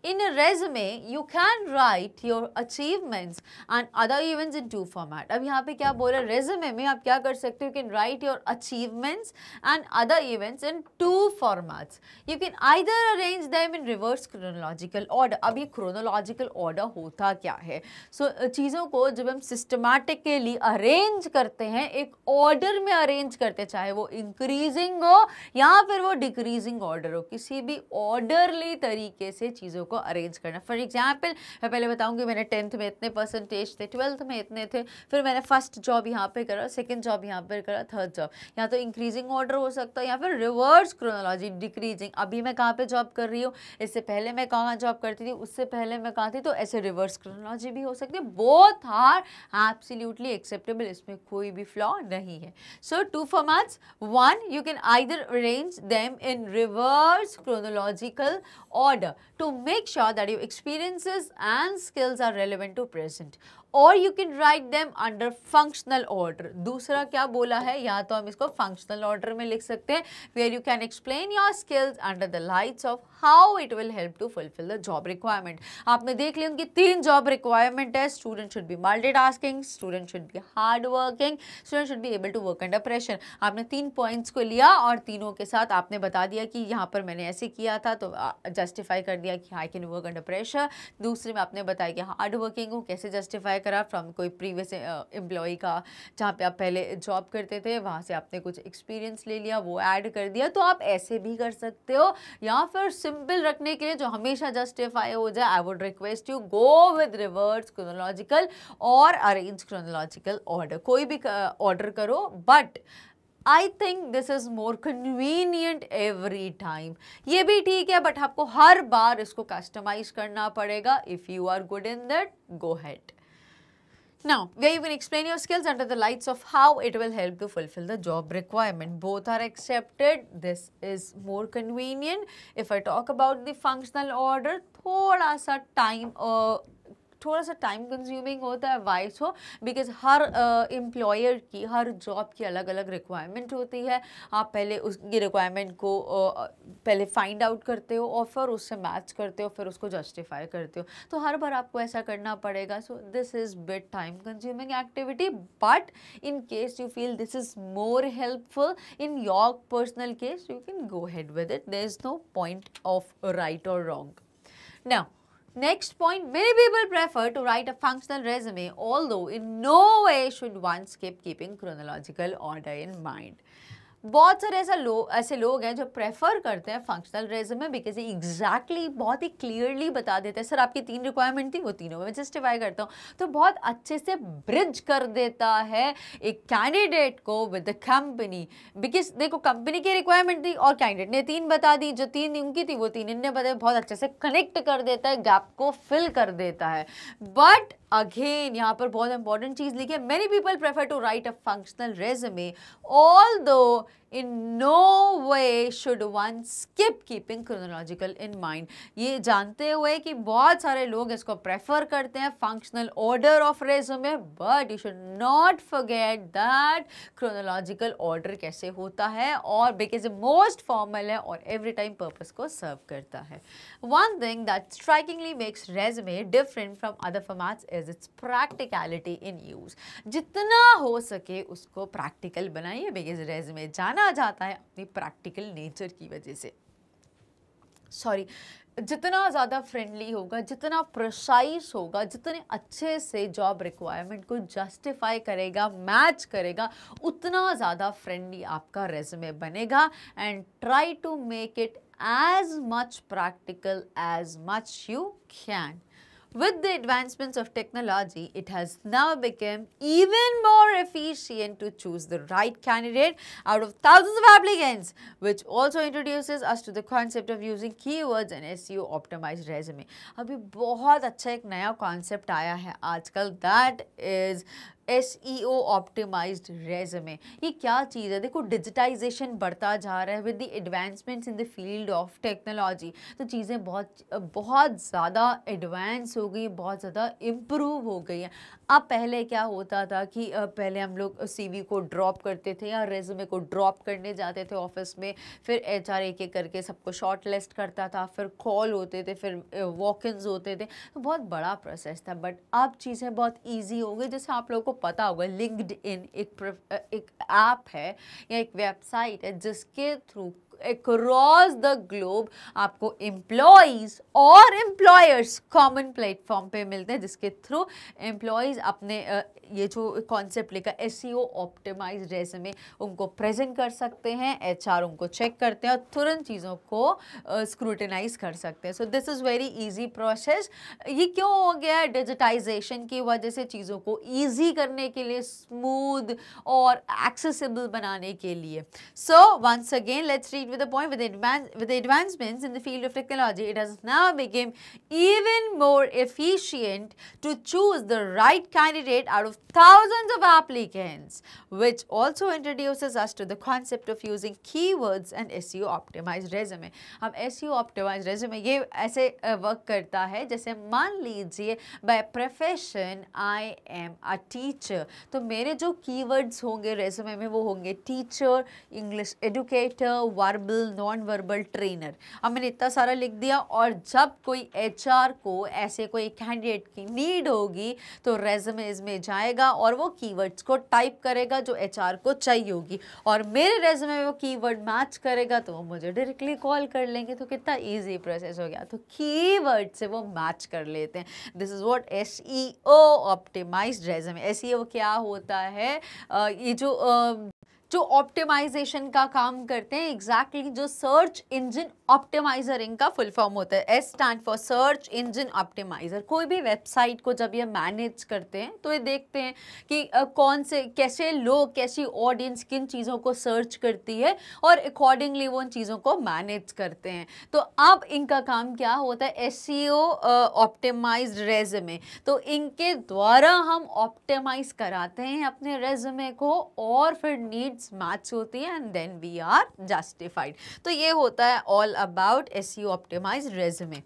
In a resume, you can write your achievements and other events in two format. अब यहाँ पे क्या बोल रहा है resume में आप क्या कर सकते हो you can write your achievements and other events in two formats you can either arrange them in reverse chronological order अब ये क्रोनोलॉजिकल ऑर्डर होता क्या है सो so, चीज़ों को जब हम सिस्टमैटिकली अरेंज करते हैं एक ऑर्डर में अरेंज करते हैं चाहे वो इंक्रीजिंग हो या फिर वो डिक्रीजिंग ऑर्डर हो किसी भी ऑर्डरली तरीके से चीज़ों को अरेंज करना फॉर एग्जाम्पल मैं पहले बताऊँगी मैंने टेंथ में इतने परसेंटेज थे ट्वेल्थ में इतने थे फिर मैंने फर्स्ट जॉब यहाँ पर करा सेकेंड जॉब यहाँ पर करा थर्ड जॉब या तो इंक्रीजिंग ऑर्डर हो सकता है या फिर रिवर्स क्रोनोलॉजी डिक्रीजिंग अभी मैं कहाँ पर जॉब कर रही हूँ इससे पहले मैं कहाँ जॉब करती थी उससे पहले मैं कहाँ थी तो ऐसे रिवर्स क्रोनोलॉजी भी हो सकती है बोथ आर एब्सोल्युटली एक्सेप्टेबल इसमें कोई भी फ्लॉ नहीं है so two for formats one you can either arrange them in reverse chronological order to make make sure that your experiences and skills are relevant to present. और you can write them under functional order दूसरा क्या बोला है या तो हम इसको functional order में लिख सकते हैं where you can explain your skills under the lights of how it will help to fulfill the job requirement आपने देख लिया उनकी तीन जॉब रिक्वायरमेंट है student should be multi tasking student should be hard working student should be able to work under pressure आपने तीन points को लिया और तीनों के साथ आपने बता दिया कि यहाँ पर मैंने ऐसे किया था तो जस्टिफाई कर दिया कि I can work under pressure दूसरे में आपने बताया कि हार्ड वर्किंग हूँ कैसे जस्टिफाई करा फ्रॉम कोई प्रीवियस एम्प्लॉय का जहाँ पे आप पहले जॉब करते थे वहाँ से आपने कुछ एक्सपीरियंस ले लिया वो ऐड कर दिया तो आप ऐसे भी कर सकते हो या फिर सिंपल रखने के लिए जो हमेशा जस्टिफाई हो जाए I would request you go with reverse chronological और अरेंज क्रोनोलॉजिकल ऑर्डर कोई भी ऑर्डर करो but I think this is more convenient every time ये भी ठीक है बट आपको हर बार इसको कस्टमाइज करना पड़ेगा if you are good in that go ahead. Now, where you can explain your skills under the lights of how it will help to fulfill the job requirement. Both are accepted. This is more convenient. If I talk about the functional order, thoda sa time uh, थोड़ा सा time consuming होता है vice हो because her employer uh, की हर job की अलग अलग requirement होती है आप पहले उसकी रिक्वायरमेंट को uh, पहले फाइंड आउट करते हो और फिर उससे मैच करते हो फिर उसको जस्टिफाई करते हो तो हर बार आपको ऐसा करना पड़ेगा so this is bit time consuming activity but in case you feel this is more helpful in your personal case you can go head with it there is no point of right और wrong now Next point, many people prefer to write a functional resume, although in no way should one skip keeping chronological order in mind. बहुत सारे ऐसा लोग ऐसे लोग हैं जो prefer करते हैं फंक्शनल रेजमे बिकॉज ये एग्जैक्टली बहुत ही क्लियरली बता देते हैं सर आपकी तीन रिक्वायरमेंट थी वो तीनों में जस्टिफाई करता हूँ तो बहुत अच्छे से ब्रिज कर देता है एक कैंडिडेट को विद द कंपनी बिकॉज देखो कंपनी की रिक्वायरमेंट थी और कैंडिडेट ने तीन बता दी जो तीन उनकी थी वो तीन इनने बताई बहुत अच्छे से कनेक्ट कर देता है गैप को फिल कर देता है बट अगेन यहाँ पर बहुत इंपॉर्टेंट चीज़ लिखी है many people prefer to write a functional resume although in no way should one skip keeping chronological in mind ये जानते हुए कि बहुत सारे लोग इसको प्रेफर करते हैं functional order of resume but you should not forget that chronological order कैसे होता है और बिकॉज मोस्ट फॉर्मल है और एवरी टाइम पर्पज को सर्व करता है one thing that strikingly makes resume different from other formats is is its practicality in use जितना हो सके उसको प्रैक्टिकल बनाइए बिकॉज रेज में जाना जाता है अपनी प्रैक्टिकल नेचर की वजह से सॉरी जितना ज़्यादा फ्रेंडली होगा जितना प्रोसाइस होगा जितने अच्छे से जॉब रिक्वायरमेंट को जस्टिफाई करेगा मैच करेगा उतना ज़्यादा फ्रेंडली आपका रेजमे बनेगा and try to make it as much practical as much you can With the advancements of technology, it has now become even more efficient to choose the right candidate out of thousands of applicants, which also introduces us to the concept of using keywords and SEO optimized resume. अभी बहुत अच्छा एक नया concept आया है आजकल that is S E O optimize resume ये क्या चीज़ है देखो डिजिटाइजेशन बढ़ता जा रहा है with the advancements in the field of technology तो चीज़ें बहुत बहुत ज़्यादा एडवांस हो गई बहुत ज़्यादा इम्प्रूव हो गई हैं अब पहले क्या होता था कि पहले हम लोग सीवी को ड्रॉप करते थे या रेजमे को ड्रॉप करने जाते थे ऑफिस में फिर एच आर एक करके सबको शॉर्ट लिस्ट करता था फिर कॉल होते थे फिर वॉक होते थे तो बहुत बड़ा प्रोसेस था बट अब चीज़ें बहुत ईजी हो गई जैसे आप लोगों को पता होगा लिंकड इन एक एक ऐप है या एक वेबसाइट है जिसके थ्रू अक्रॉस द ग्लोब आपको एम्प्लॉयज और एम्प्लॉयर्स कॉमन प्लेटफॉर्म पे मिलते हैं जिसके थ्रू एम्प्लॉयज़ अपने ये जो कॉन्सेप्ट लेकर एस सी ऑप्टिमाइज रेसमे उनको प्रेजेंट कर सकते हैं एच उनको चेक करते हैं और तुरंत चीज़ों को स्क्रूटिनाइज uh, कर सकते हैं so this is very easy process ये क्यों हो गया डिजिटाइजेशन की वजह से चीज़ों को ईजी करने के लिए स्मूद और एक्सेसिबल बनाने के लिए so once again let's read with point with advancements in the field of technology it has now become even more efficient to choose the right candidate out of thousands of applicants, which also introduces us to the concept of using keywords and SEO optimized resume. ab SEO optimized resume ye aise work karta hai jaise maan lijiye by profession I am a teacher. to mere jo keywords honge resume mein wo honge teacher, English educator, verbal, non-verbal trainer. ab maine itna sara likh diya aur jab koi HR ko aise koi candidate ki need hogi to resume is mein jaye जाएगा और वो keywords को type करेगा जो H को चाहिए होगी और मेरे रेज्यूमे में वो कीवर्ड मैच करेगा तो वो मुझे डायरेक्टली कॉल कर लेंगे तो कितना ईजी प्रोसेस हो गया तो की से वो मैच कर लेते हैं this is what S E O optimize resume S E O क्या होता है ये जो जो ऑप्टिमाइजेशन का काम करते हैं एग्जैक्टली exactly जो सर्च इंजन ऑप्टिमाइजर इनका फुल फॉर्म होता है S stand for search engine optimizer कोई भी वेबसाइट को जब ये मैनेज करते हैं तो ये देखते हैं कि कौन से कैसे लोग कैसी ऑडियंस किन चीज़ों को सर्च करती है और अकॉर्डिंगली वो उन चीज़ों को मैनेज करते हैं तो अब इनका काम क्या होता है एस सी ऑप्टिमाइज रेजमे तो इनके द्वारा हम ऑप्टिमाइज कराते हैं अपने रेजमे को और फिर नीड्स मैच होती है and then we are justified तो ये होता है all about SEO optimized resume.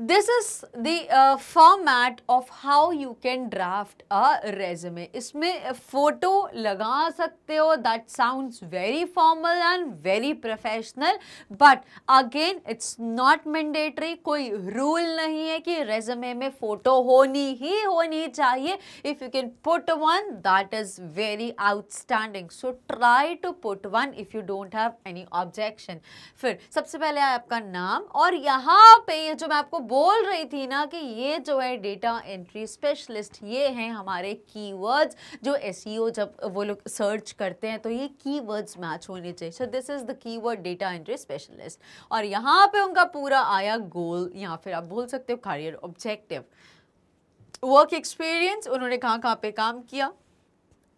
This is the format of how you can draft a resume इसमें फोटो लगा सकते हो that sound very formal and very professional but again it's not mandatory कोई rule नहीं है कि रेजमे में photo होनी ही होनी चाहिए if you can put one that is very outstanding so try to put one if you don't have any objection फिर सबसे पहले आपका नाम और यहाँ पे जो मैं आपको बोल रही थी ना कि ये जो है डेटा एंट्री स्पेशलिस्ट ये हैं हमारे कीवर्ड्स जो एस e जब वो लोग सर्च करते हैं तो ये कीवर्ड्स मैच होने चाहिए so this is the keyword data entry specialist और यहाँ पे उनका पूरा आया गोल या फिर आप बोल सकते हो करियर ऑब्जेक्टिव वर्क एक्सपीरियंस उन्होंने कहाँ कहाँ पे काम किया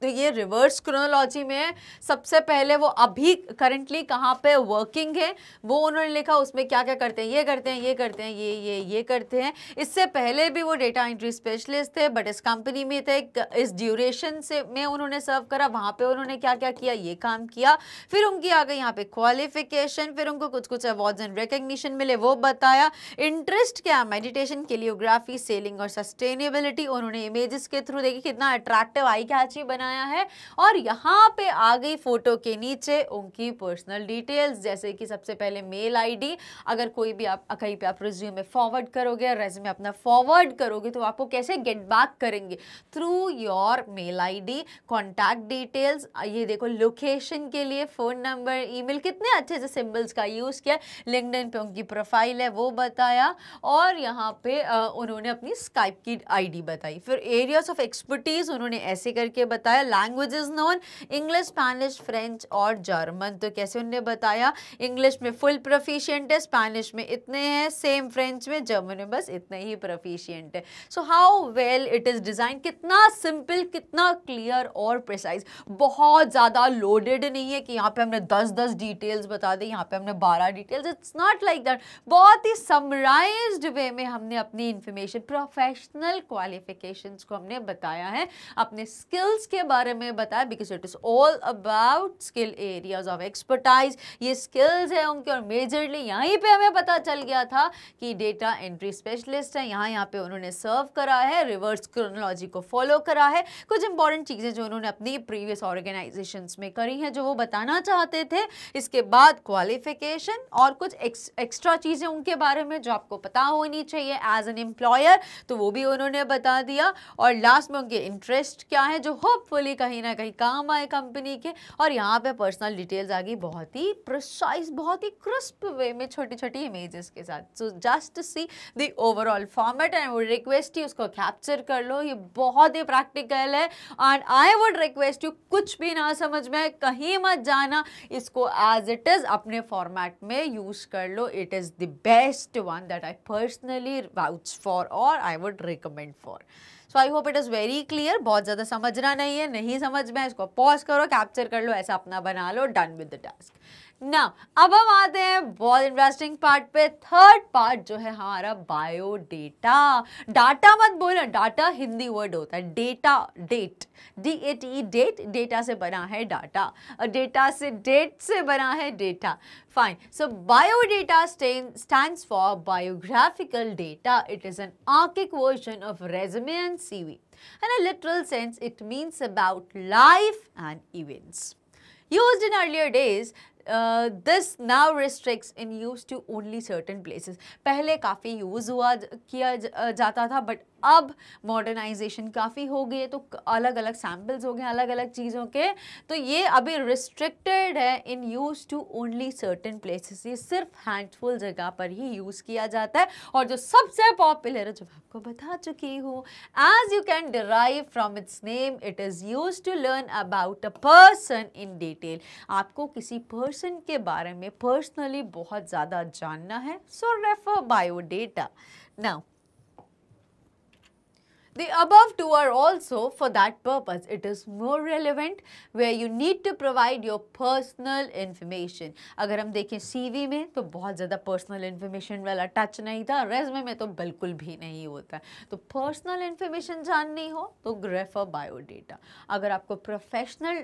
तो ये रिवर्स क्रोनोलॉजी में है सबसे पहले वो अभी करंटली कहाँ पे वर्किंग है वो उन्होंने लिखा उसमें क्या क्या करते हैं ये करते हैं ये करते हैं ये ये ये करते हैं इससे पहले भी वो डेटा एंट्री स्पेशलिस्ट थे बट इस कंपनी में थे इस ड्यूरेशन से में उन्होंने सर्व करा वहाँ पर उन्होंने क्या क्या किया ये काम किया फिर उनकी आ गई यहाँ पर क्वालिफिकेशन फिर उनको कुछ कुछ अवार्ड्स एंड रिकग्निशन मिले वो बताया इंटरेस्ट क्या मेडिटेशन केलियोग्राफी सेलिंग और सस्टेनेबिलिटी उन्होंने इमेजेस के थ्रू देखी कितना अट्रैक्टिव आई क्या बनाया बनाया है और यहाँ पे आ गई फ़ोटो के नीचे उनकी पर्सनल डिटेल्स जैसे कि सबसे पहले मेल आईडी अगर कोई भी आप कहीं पे आप रिज्यूम में फॉरवर्ड करोगे रेज्यूमे अपना फॉरवर्ड करोगे तो आपको कैसे गेट बैक करेंगे through your mail the contact details ये देखो लोकेशन के लिए फ़ोन नंबर मेल कितने अच्छे से सिम्बल्स का यूज़ किया लिंकडन पर उनकी प्रोफाइल है वो बताया और यहाँ पे उन्होंने अपनी स्काइप की आईडी बताई फिर एरियाज ऑफ एक्सपर्टीज़ उन्होंने ऐसे करके बताया language is known English Spanish French और जर्मन तो कैसे उनने बताया इंग्लिश में फुल प्रोफिशियंट है स्पैनिश में इतने हैं सेम फ्रेंच में जर्मन में बस इतने ही प्रोफिशियंट है so how well it is design कितना सिंपल कितना क्लियर और प्रिसाइज बहुत ज़्यादा लोडेड नहीं है कि यहाँ पे हमने दस दस डिटेल्स बता दी यहाँ पे हमने बारह details it's not like that बहुत ही समराइज वे में हमने अपनी इन्फॉर्मेशन प्रोफेशनल क्वालिफिकेशंस को हमने बताया है अपने स्किल्स के बारे में बताया because it is all about skill areas of expertise ये स्किल्स हैं उनके और मेजरली यहीं पे हमें पता चल गया था कि डेटा एंट्री स्पेशलिस्ट हैं यहाँ यहाँ पे उन्होंने सर्व करा है रिवर्स क्रोनोलॉजी को फॉलो करा है कुछ इंपॉर्टेंट चीज़ें जो उन्होंने अपनी प्रीवियस ऑर्गेनाइजेशन में करी हैं जो वो बताना चाहते थे इसके बाद क्वालिफिकेशन और कुछ एक्स्ट्रा चीज़ें उनके बारे में जो आपको पता होनी चाहिए एज एन एम्प्लॉयर तो वो भी उन्होंने बता दिया और लास्ट में उनके इंटरेस्ट क्या है जो होप होपफुली कहीं ना कहीं काम आए कंपनी के और यहाँ पे पर्सनल डिटेल्स आ गई बहुत ही प्रिसाइज बहुत ही क्रिस्प वे में छोटी छोटी इमेजेस के साथ so just see the overall format and would request you उसको कैप्चर कर लो ये बहुत ही प्रैक्टिकल है and I would request you कुछ भी ना समझ में कहीं मत जाना इसको एज इट इज़ अपने फॉर्मेट में यूज़ कर लो it is the best one that I personally vouch for और I would recommend for so I hope it is very clear बहुत ज़्यादा समझना नहीं है नहीं समझ में इसको पॉज करो कैप्चर कर लो ऐसा अपना बना लो डन विद द टास्क ना अब हम आते हैं बहुत इंटरेस्टिंग पार्ट पे थर्ड पार्ट जो है हमारा बायो डेटा डाटा मत बोलना डाटा हिंदी वर्ड होता है data date D A T date data से बना है डाटा और डेटा से डेट से बना है data fine so bio data stand for biographical data it is an archaic version of resume and CV in a literal sense it means about life and events used in earlier days uh, this now restricts in use to only certain places. पहले काफ़ी use हुआ किया जाता था but अब modernisation काफ़ी हो गई है तो अलग अलग सैम्पल्स हो गए अलग अलग चीज़ों के तो ये अभी रिस्ट्रिक्टेड है in use to only certain places ये सिर्फ हैंडफुल जगह पर ही यूज़ किया जाता है और जो सबसे पॉपुलर है जब आपको बता चुकी हूँ as you can derive from its name it is use to learn about a person in detail आपको किसी पर्सन के बारे में पर्सनली बहुत ज़्यादा जानना है so refer bio data now The above two are also for that purpose. It is more relevant where you need to provide your personal information. अगर हम देखें सीवी में तो बहुत ज़्यादा पर्सनल इन्फॉर्मेशन वाला टच नहीं था रेजमे में तो बिल्कुल भी नहीं होता तो पर्सनल इन्फॉर्मेशन जाननी हो तो रेफर बायो डेटा अगर आपको प्रोफेशनल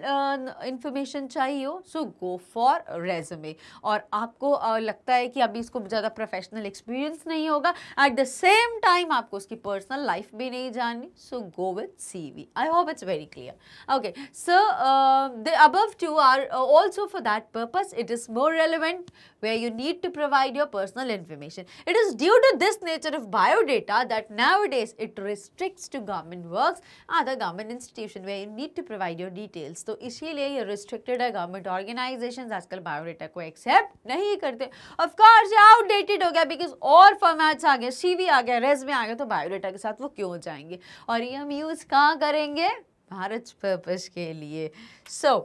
इन्फॉर्मेशन चाहिए हो सो गो फॉर रेजमे और आपको uh, लगता है कि अभी इसको ज़्यादा प्रोफेशनल एक्सपीरियंस नहीं होगा एट द सेम टाइम आपको उसकी पर्सनल लाइफ भी नहीं So, go with CV. I hope it's very clear. Okay. So, uh, the above two are uh, also for that purpose. It is more relevant where you need to provide your personal information. It is due to this nature of biodata that nowadays it restricts to government works other government institution where you need to provide your details. तो इसीलिए ये restricted है government organizations आजकल biodata को accept नहीं करते. Of course ये outdated हो गया because और formats आ गए, CV आ गया, resume आ गया तो biodata के साथ वो क्यों जाएंगे और ये हम use कहाँ करेंगे? भारत purpose के लिए. So,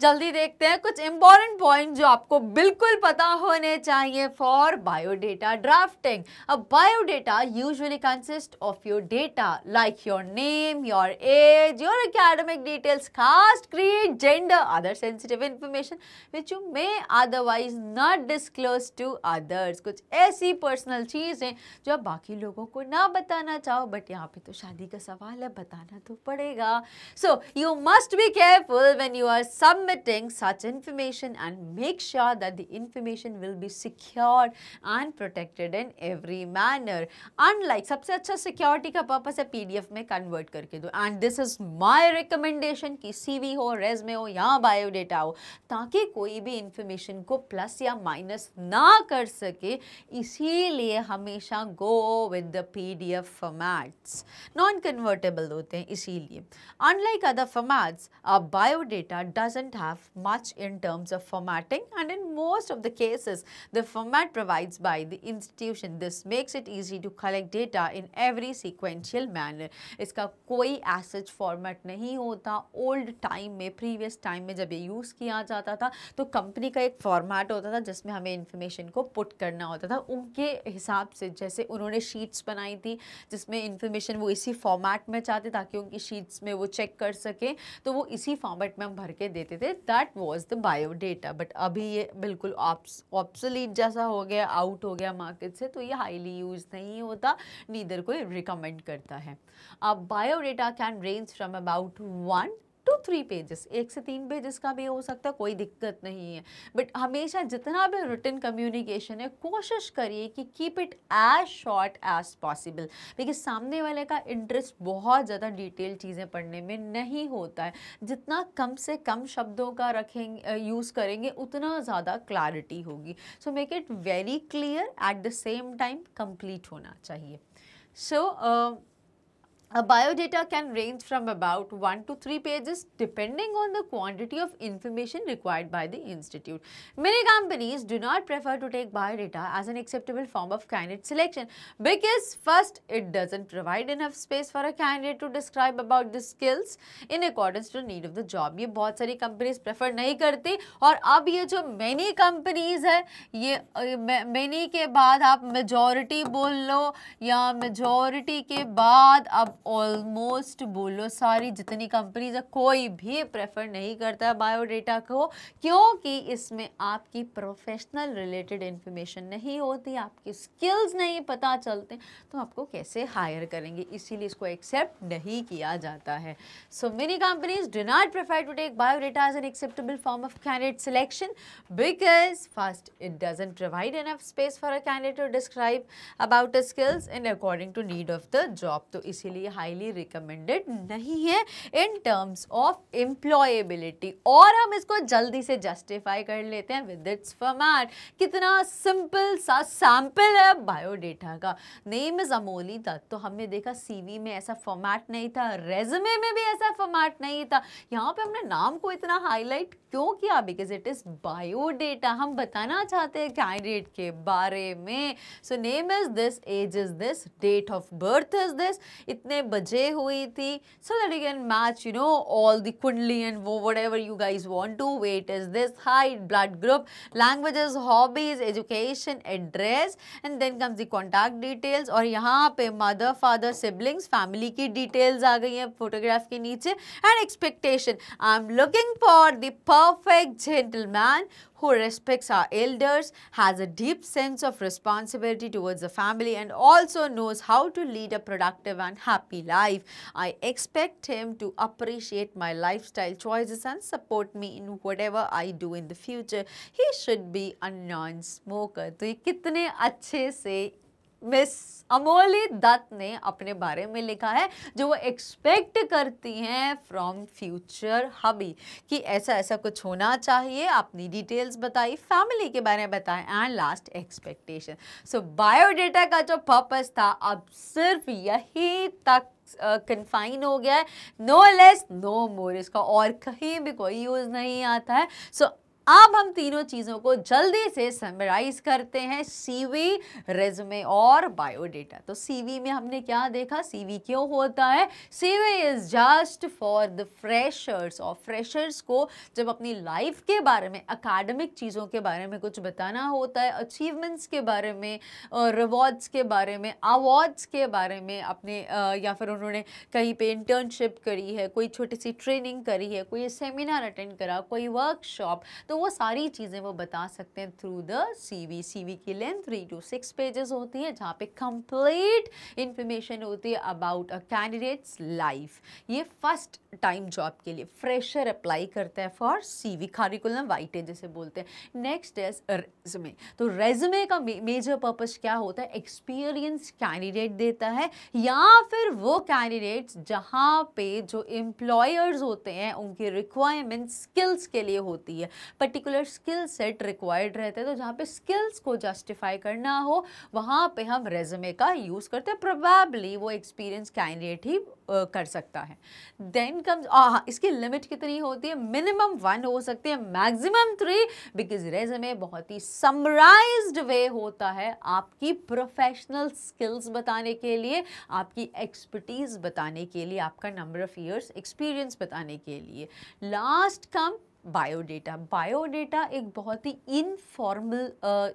जल्दी देखते हैं कुछ इंपॉर्टेंट पॉइंट जो आपको बिल्कुल पता होने चाहिए फॉर बायोडेटा ड्राफ्टिंग अब biodata usually consist of your data like your name your age your academic details caste creed, gender other sensitive information which you may otherwise not disclose to others कुछ ऐसी personal चीज़ें जो आप बाकी लोगों को ना बताना चाहो बट यहाँ पे तो शादी का सवाल है बताना तो पड़ेगा so you must be careful when you are सब submitting such information and make sure that the information will be secured and protected in every manner. Unlike sabse acha security ka purpose hai PDF mein convert karke do and this is my recommendation ki CV ho resume ho ya bio data ho taaki koi bhi information ko plus ya minus na kar sake isiliye hamesha go with the PDF formats. Non-convertible hote hain isiliye Unlike other formats, a bio data doesn't have much in terms of formatting and in most of the cases the format provides by the institution. This makes it easy to collect data in every sequential manner. इसका कोई essays format नहीं होता old time में previous time में जब ये use किया जाता था तो कंपनी का एक फॉर्मेट होता था जिसमें हमें इन्फॉर्मेशन को पुट करना होता था उनके हिसाब से जैसे उन्होंने शीट्स बनाई थी जिसमें इन्फॉर्मेशन वो इसी फॉर्मेट में चाहते ताकि उनकी शीट्स में वो चेक कर सकें तो वो इसी फॉर्मेट में हम भर के देते थे थे that was the bio data but अभी ये बिल्कुल ऑप्सोलीट जैसा हो गया आउट हो गया मार्केट से तो ये हाईली यूज नहीं होता नीदर कोई रिकमेंड करता है अब bio data can range from about one three pages एक से तीन पेजेस का भी हो सकता है कोई दिक्कत नहीं है बट हमेशा जितना भी रिटर्न कम्युनिकेशन है कोशिश करिए कि keep it as short as possible because सामने वाले का इंटरेस्ट बहुत ज़्यादा डिटेल चीज़ें पढ़ने में नहीं होता है जितना कम से कम शब्दों का रखेंगे यूज़ करेंगे उतना ज़्यादा क्लैरिटी होगी so make it very clear at the same time complete होना चाहिए सो so, uh, A biodata can range from about 1 to 3 pages depending on the quantity of information required by the institute. Many companies do not prefer to take biodata as an acceptable form of candidate selection because first it doesn't provide enough space for a candidate to describe about the skills in accordance to the need of the job. ये बहुत सारी companies prefer नहीं करती और अब ये जो many companies है ये many के बाद आप majority बोल लो या majority के बाद अब ऑलमोस्ट बोलो सारी जितनी कंपनीज है कोई भी प्रेफर नहीं करता बायोडेटा को क्योंकि इसमें आपकी प्रोफेशनल रिलेटेड इन्फॉर्मेशन नहीं होती आपकी स्किल्स नहीं पता चलते तो आपको कैसे हायर करेंगे इसीलिए इसको एक्सेप्ट नहीं किया जाता है so many companies do not prefer to take biodata as an acceptable form of candidate selection because first it doesn't provide enough space for a candidate to describe about a skills and according to need of the job तो इसीलिए highly recommended नहीं है in terms of employability और हम इसको जल्दी से justify कर लेते हैं विद इट्स फॉर्मैट कितना सिंपल सा सैम्पल है बायोडेटा का नेम इज़ अमोली दत्त तो हमने देखा सीवी में ऐसा फॉर्मैट नहीं था रेजमे में भी ऐसा फॉर्मैट नहीं था यहाँ पे हमने नाम को इतना हाईलाइट क्यों किया बिकॉज इट इज़ बायोडेटा हम बताना चाहते हैं कैंडिडेट के बारे में so name is this age is this date of birth is this इतने बजे हुई थी so that you can match you know all the kundli and वो whatever you guys want to weight is this height blood group languages hobbies education address and then comes the contact details और यहाँ पे mother father siblings family की details आ गई हैं photograph के नीचे and expectation I am looking for the perfect gentleman who respects our elders, has a deep sense of responsibility towards the family and also knows how to lead a productive and happy life. I expect him to appreciate my lifestyle choices and support me in whatever I do in the future. He should be a non-smoker. तो ये कितने अच्छे से miss Amoli Dutt ने अपने बारे में लिखा है जो वो एक्सपेक्ट करती हैं फ्रॉम फ्यूचर हबी कि ऐसा ऐसा कुछ होना चाहिए अपनी डिटेल्स बताई फैमिली के बारे में बताएं and last expectation so biodata का जो पर्पज था अब सिर्फ यही तक कन्फाइन uh, हो गया है नो लेस नो मोर इसका और कहीं भी कोई यूज़ नहीं आता है सो so, अब हम तीनों चीज़ों को जल्दी से समराइज करते हैं सीवी रेजुमे और बायोडेटा तो सीवी में हमने क्या देखा सीवी क्यों होता है CV is just for the freshers और फ्रेशर्स को जब अपनी लाइफ के बारे में अकेडमिक चीज़ों के बारे में कुछ बताना होता है अचीवमेंट्स के बारे में रिवॉर्ड्स के बारे में अवार्ड्स के बारे में अपने या फिर उन्होंने कहीं पे इंटर्नशिप करी है कोई छोटी सी ट्रेनिंग करी है कोई सेमिनार अटेंड करा कोई वर्कशॉप तो वो सारी चीज़ें वो बता सकते हैं थ्रू द सीवी सीवी की length three to six pages होती हैं जहाँ पे कंप्लीट इन्फॉर्मेशन होती है अबाउट अ कैंडिडेट्स लाइफ ये फर्स्ट टाइम जॉब के लिए फ्रेशर अप्लाई करता है फॉर सीवी कारिकुलम वाइट है जैसे बोलते हैं नेक्स्ट इज रेजमे तो रेजमे का मेजर पर्पज क्या होता है एक्सपीरियंस कैंडिडेट देता है या फिर वो कैंडिडेट्स जहाँ पे जो एम्प्लॉयर्स होते हैं उनकी रिक्वायरमेंट स्किल्स के लिए होती है पर पर्टिकुलर स्किल सेट रिक्वायर्ड रहते हैं तो जहाँ पे स्किल्स को जस्टिफाई करना हो वहाँ पे हम रेजमे का यूज़ करते हैं प्रोबेबली वो एक्सपीरियंस कैंडिडेट ही कर सकता है देन कम्स हाँ, इसकी लिमिट कितनी होती है मिनिमम वन हो सकती है मैक्सिमम थ्री बिकॉज रेजमे बहुत ही समराइज वे होता है आपकी प्रोफेशनल स्किल्स बताने के लिए आपकी एक्सपर्टीज़ बताने के लिए आपका नंबर ऑफ़ ईयर्स एक्सपीरियंस बताने के लिए लास्ट कम बायोडेटा बायोडेटा एक बहुत ही इनफॉर्मल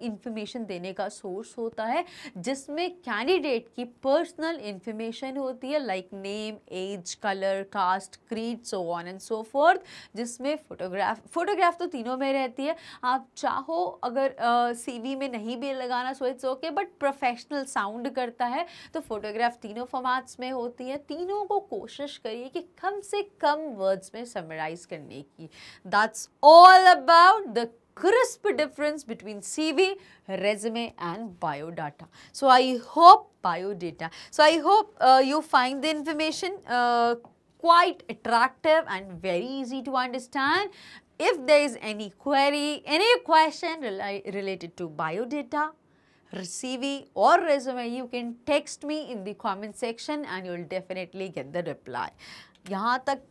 इंफॉर्मेशन देने का सोर्स होता है जिसमें कैंडिडेट की पर्सनल इंफॉर्मेशन होती है like name age colour caste creed so on and so forth जिसमें फोटोग्राफ फोटोग्राफ तो तीनों में रहती है आप चाहो अगर सीवी uh, में नहीं भी लगाना so it's okay but professional sound करता है तो फोटोग्राफ तीनों फॉर्मेट्स में होती है तीनों को कोशिश करिए कि कम से कम वर्ड्स में समराइज़ करने की That's all about the crisp difference between CV, resume and biodata. So I hope biodata. So I hope uh, you find the information uh, quite attractive and very easy to understand. If there is any query, any question related to biodata, CV or resume, you can text me in the comment section and you will definitely get the reply. यहाँ तक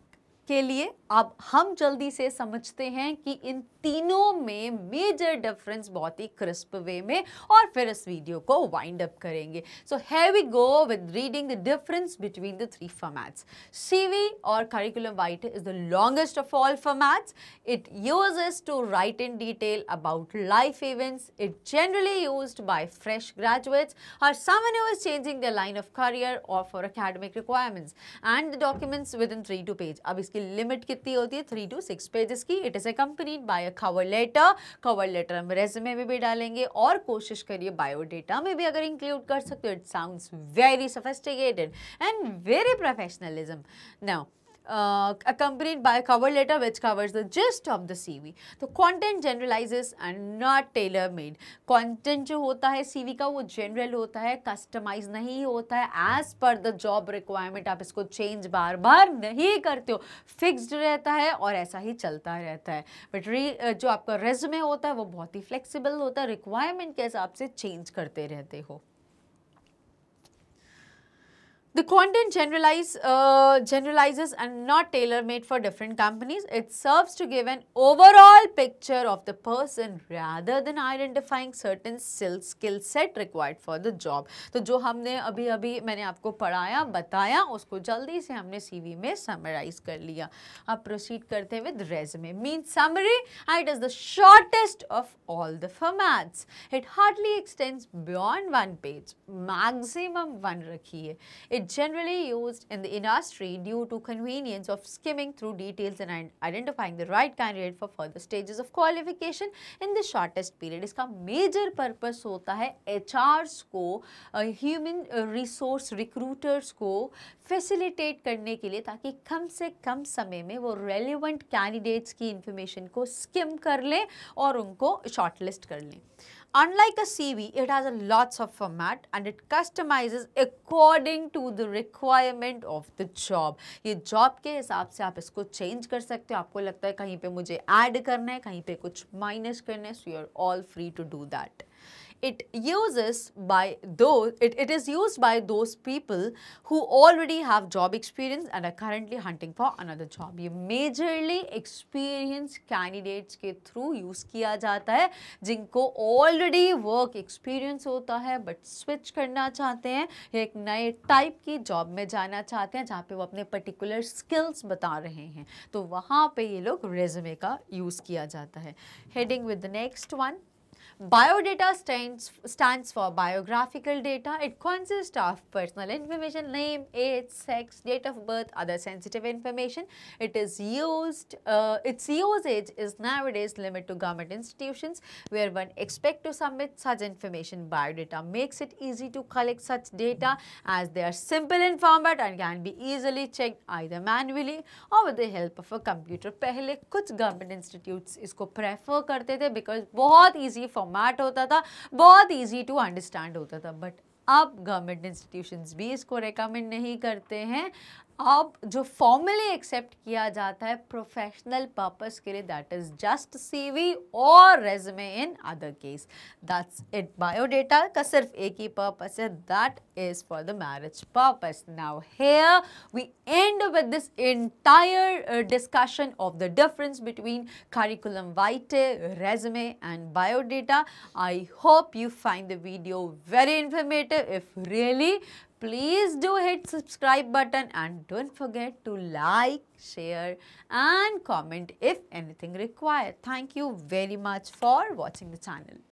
के लिए अब हम जल्दी से समझते हैं कि इन तीनों में मेजर डिफरेंस बहुत ही क्रिस्प वे में और फिर इस वीडियो को वाइंड अप करेंगे so have we go with reading the difference between the three formats CV और curriculum vitae is the longest of all formats it use to write in detail about life events it use by fresh graduates और someone you is changing the line of career और for academic requirements and the documents within three two page अब इसकी limit कितनी कितनी होती है three to six pages की it is company by a cover letter cover letter हम resume में भी डालेंगे और कोशिश करिए बायोडेटा में भी अगर इंक्लूड कर सकते हो it sounds very sophisticated and very professionalism now uh, accompanied by a cover letter which covers the gist of the CV. तो content generalizes and not tailor made. Content जो होता है CV का वो general होता है customize नहीं होता है as per the job requirement आप इसको change बार बार नहीं करते हो fixed रहता है और ऐसा ही चलता रहता है But re, uh, जो आपका resume होता है वो बहुत ही flexible होता है requirement के हिसाब से change करते रहते हो The content generalize, uh, generalizes and not tailor-made for different companies. It serves to give an overall picture of the person rather than identifying certain skill set required for the job. So, जो हमने अभी अभी मैंने आपको पढ़ाया बताया उसको जल्दी से हमने CV में समराइज कर लिया अब summary, करते हैं shortest of all the formats. It hardly extends beyond one page. Maximum one. It hardly extends रखिए it generally used in the industry due to convenience of skimming through details and identifying the right candidate for further stages of qualification in the shortest period. इसका major purpose hota hai HRs ko uh, human resource recruiters ko facilitate karne ke liye taki kam se kam samay mein wo relevant candidates ki information ko skim kar le aur unko shortlist kar le Unlike a CV, it has a lots of format and it customizes according to the requirement of the job. ye job ke hisab se aap isko change kar sakte ho aapko lagta hai kahin pe mujhe add karna hai kahin pe kuch minus karna hai so you are all free to do that. it uses by those it, it is used by those people who already have job experience and are currently hunting for another job ye majorly experienced candidates ke through use kiya jata hai jinko already work experience hota hai but switch karna chahte hain ya ek naye type ki job mein jana chahte hain jahan pe wo apne particular skills bata rahe hain to wahan pe ye log resume ka use kiya jata hai heading with the next one Biodata stands, stands for biographical data. It consists of personal information, name, age, sex, date of birth, other sensitive information. It is used, uh, its usage is nowadays limited to government institutions where one expects to submit such information. Biodata makes it easy to collect such data as they are simple in format and can be easily checked either manually or with the help of a computer. पहले कुछ government institutes इसको prefer करते थे because बहुत easy format format होता था बहुत easy to understand होता था बट अब गवर्नमेंट इंस्टीट्यूशंस भी इसको रेकमेंड नहीं करते हैं अब जो फॉर्मली एक्सेप्ट किया जाता है प्रोफेशनल पर्पस के लिए दैट इज जस्ट सीवी और resume in other case that's it biodata का सिर्फ एक ही पर्पस है that is for the marriage purpose now here we end with this entire discussion of the difference between curriculum vitae resume and biodata I hope you find the video very informative if really please do hit subscribe button and don't forget to like, share and comment if anything required. Thank you very much for watching the channel.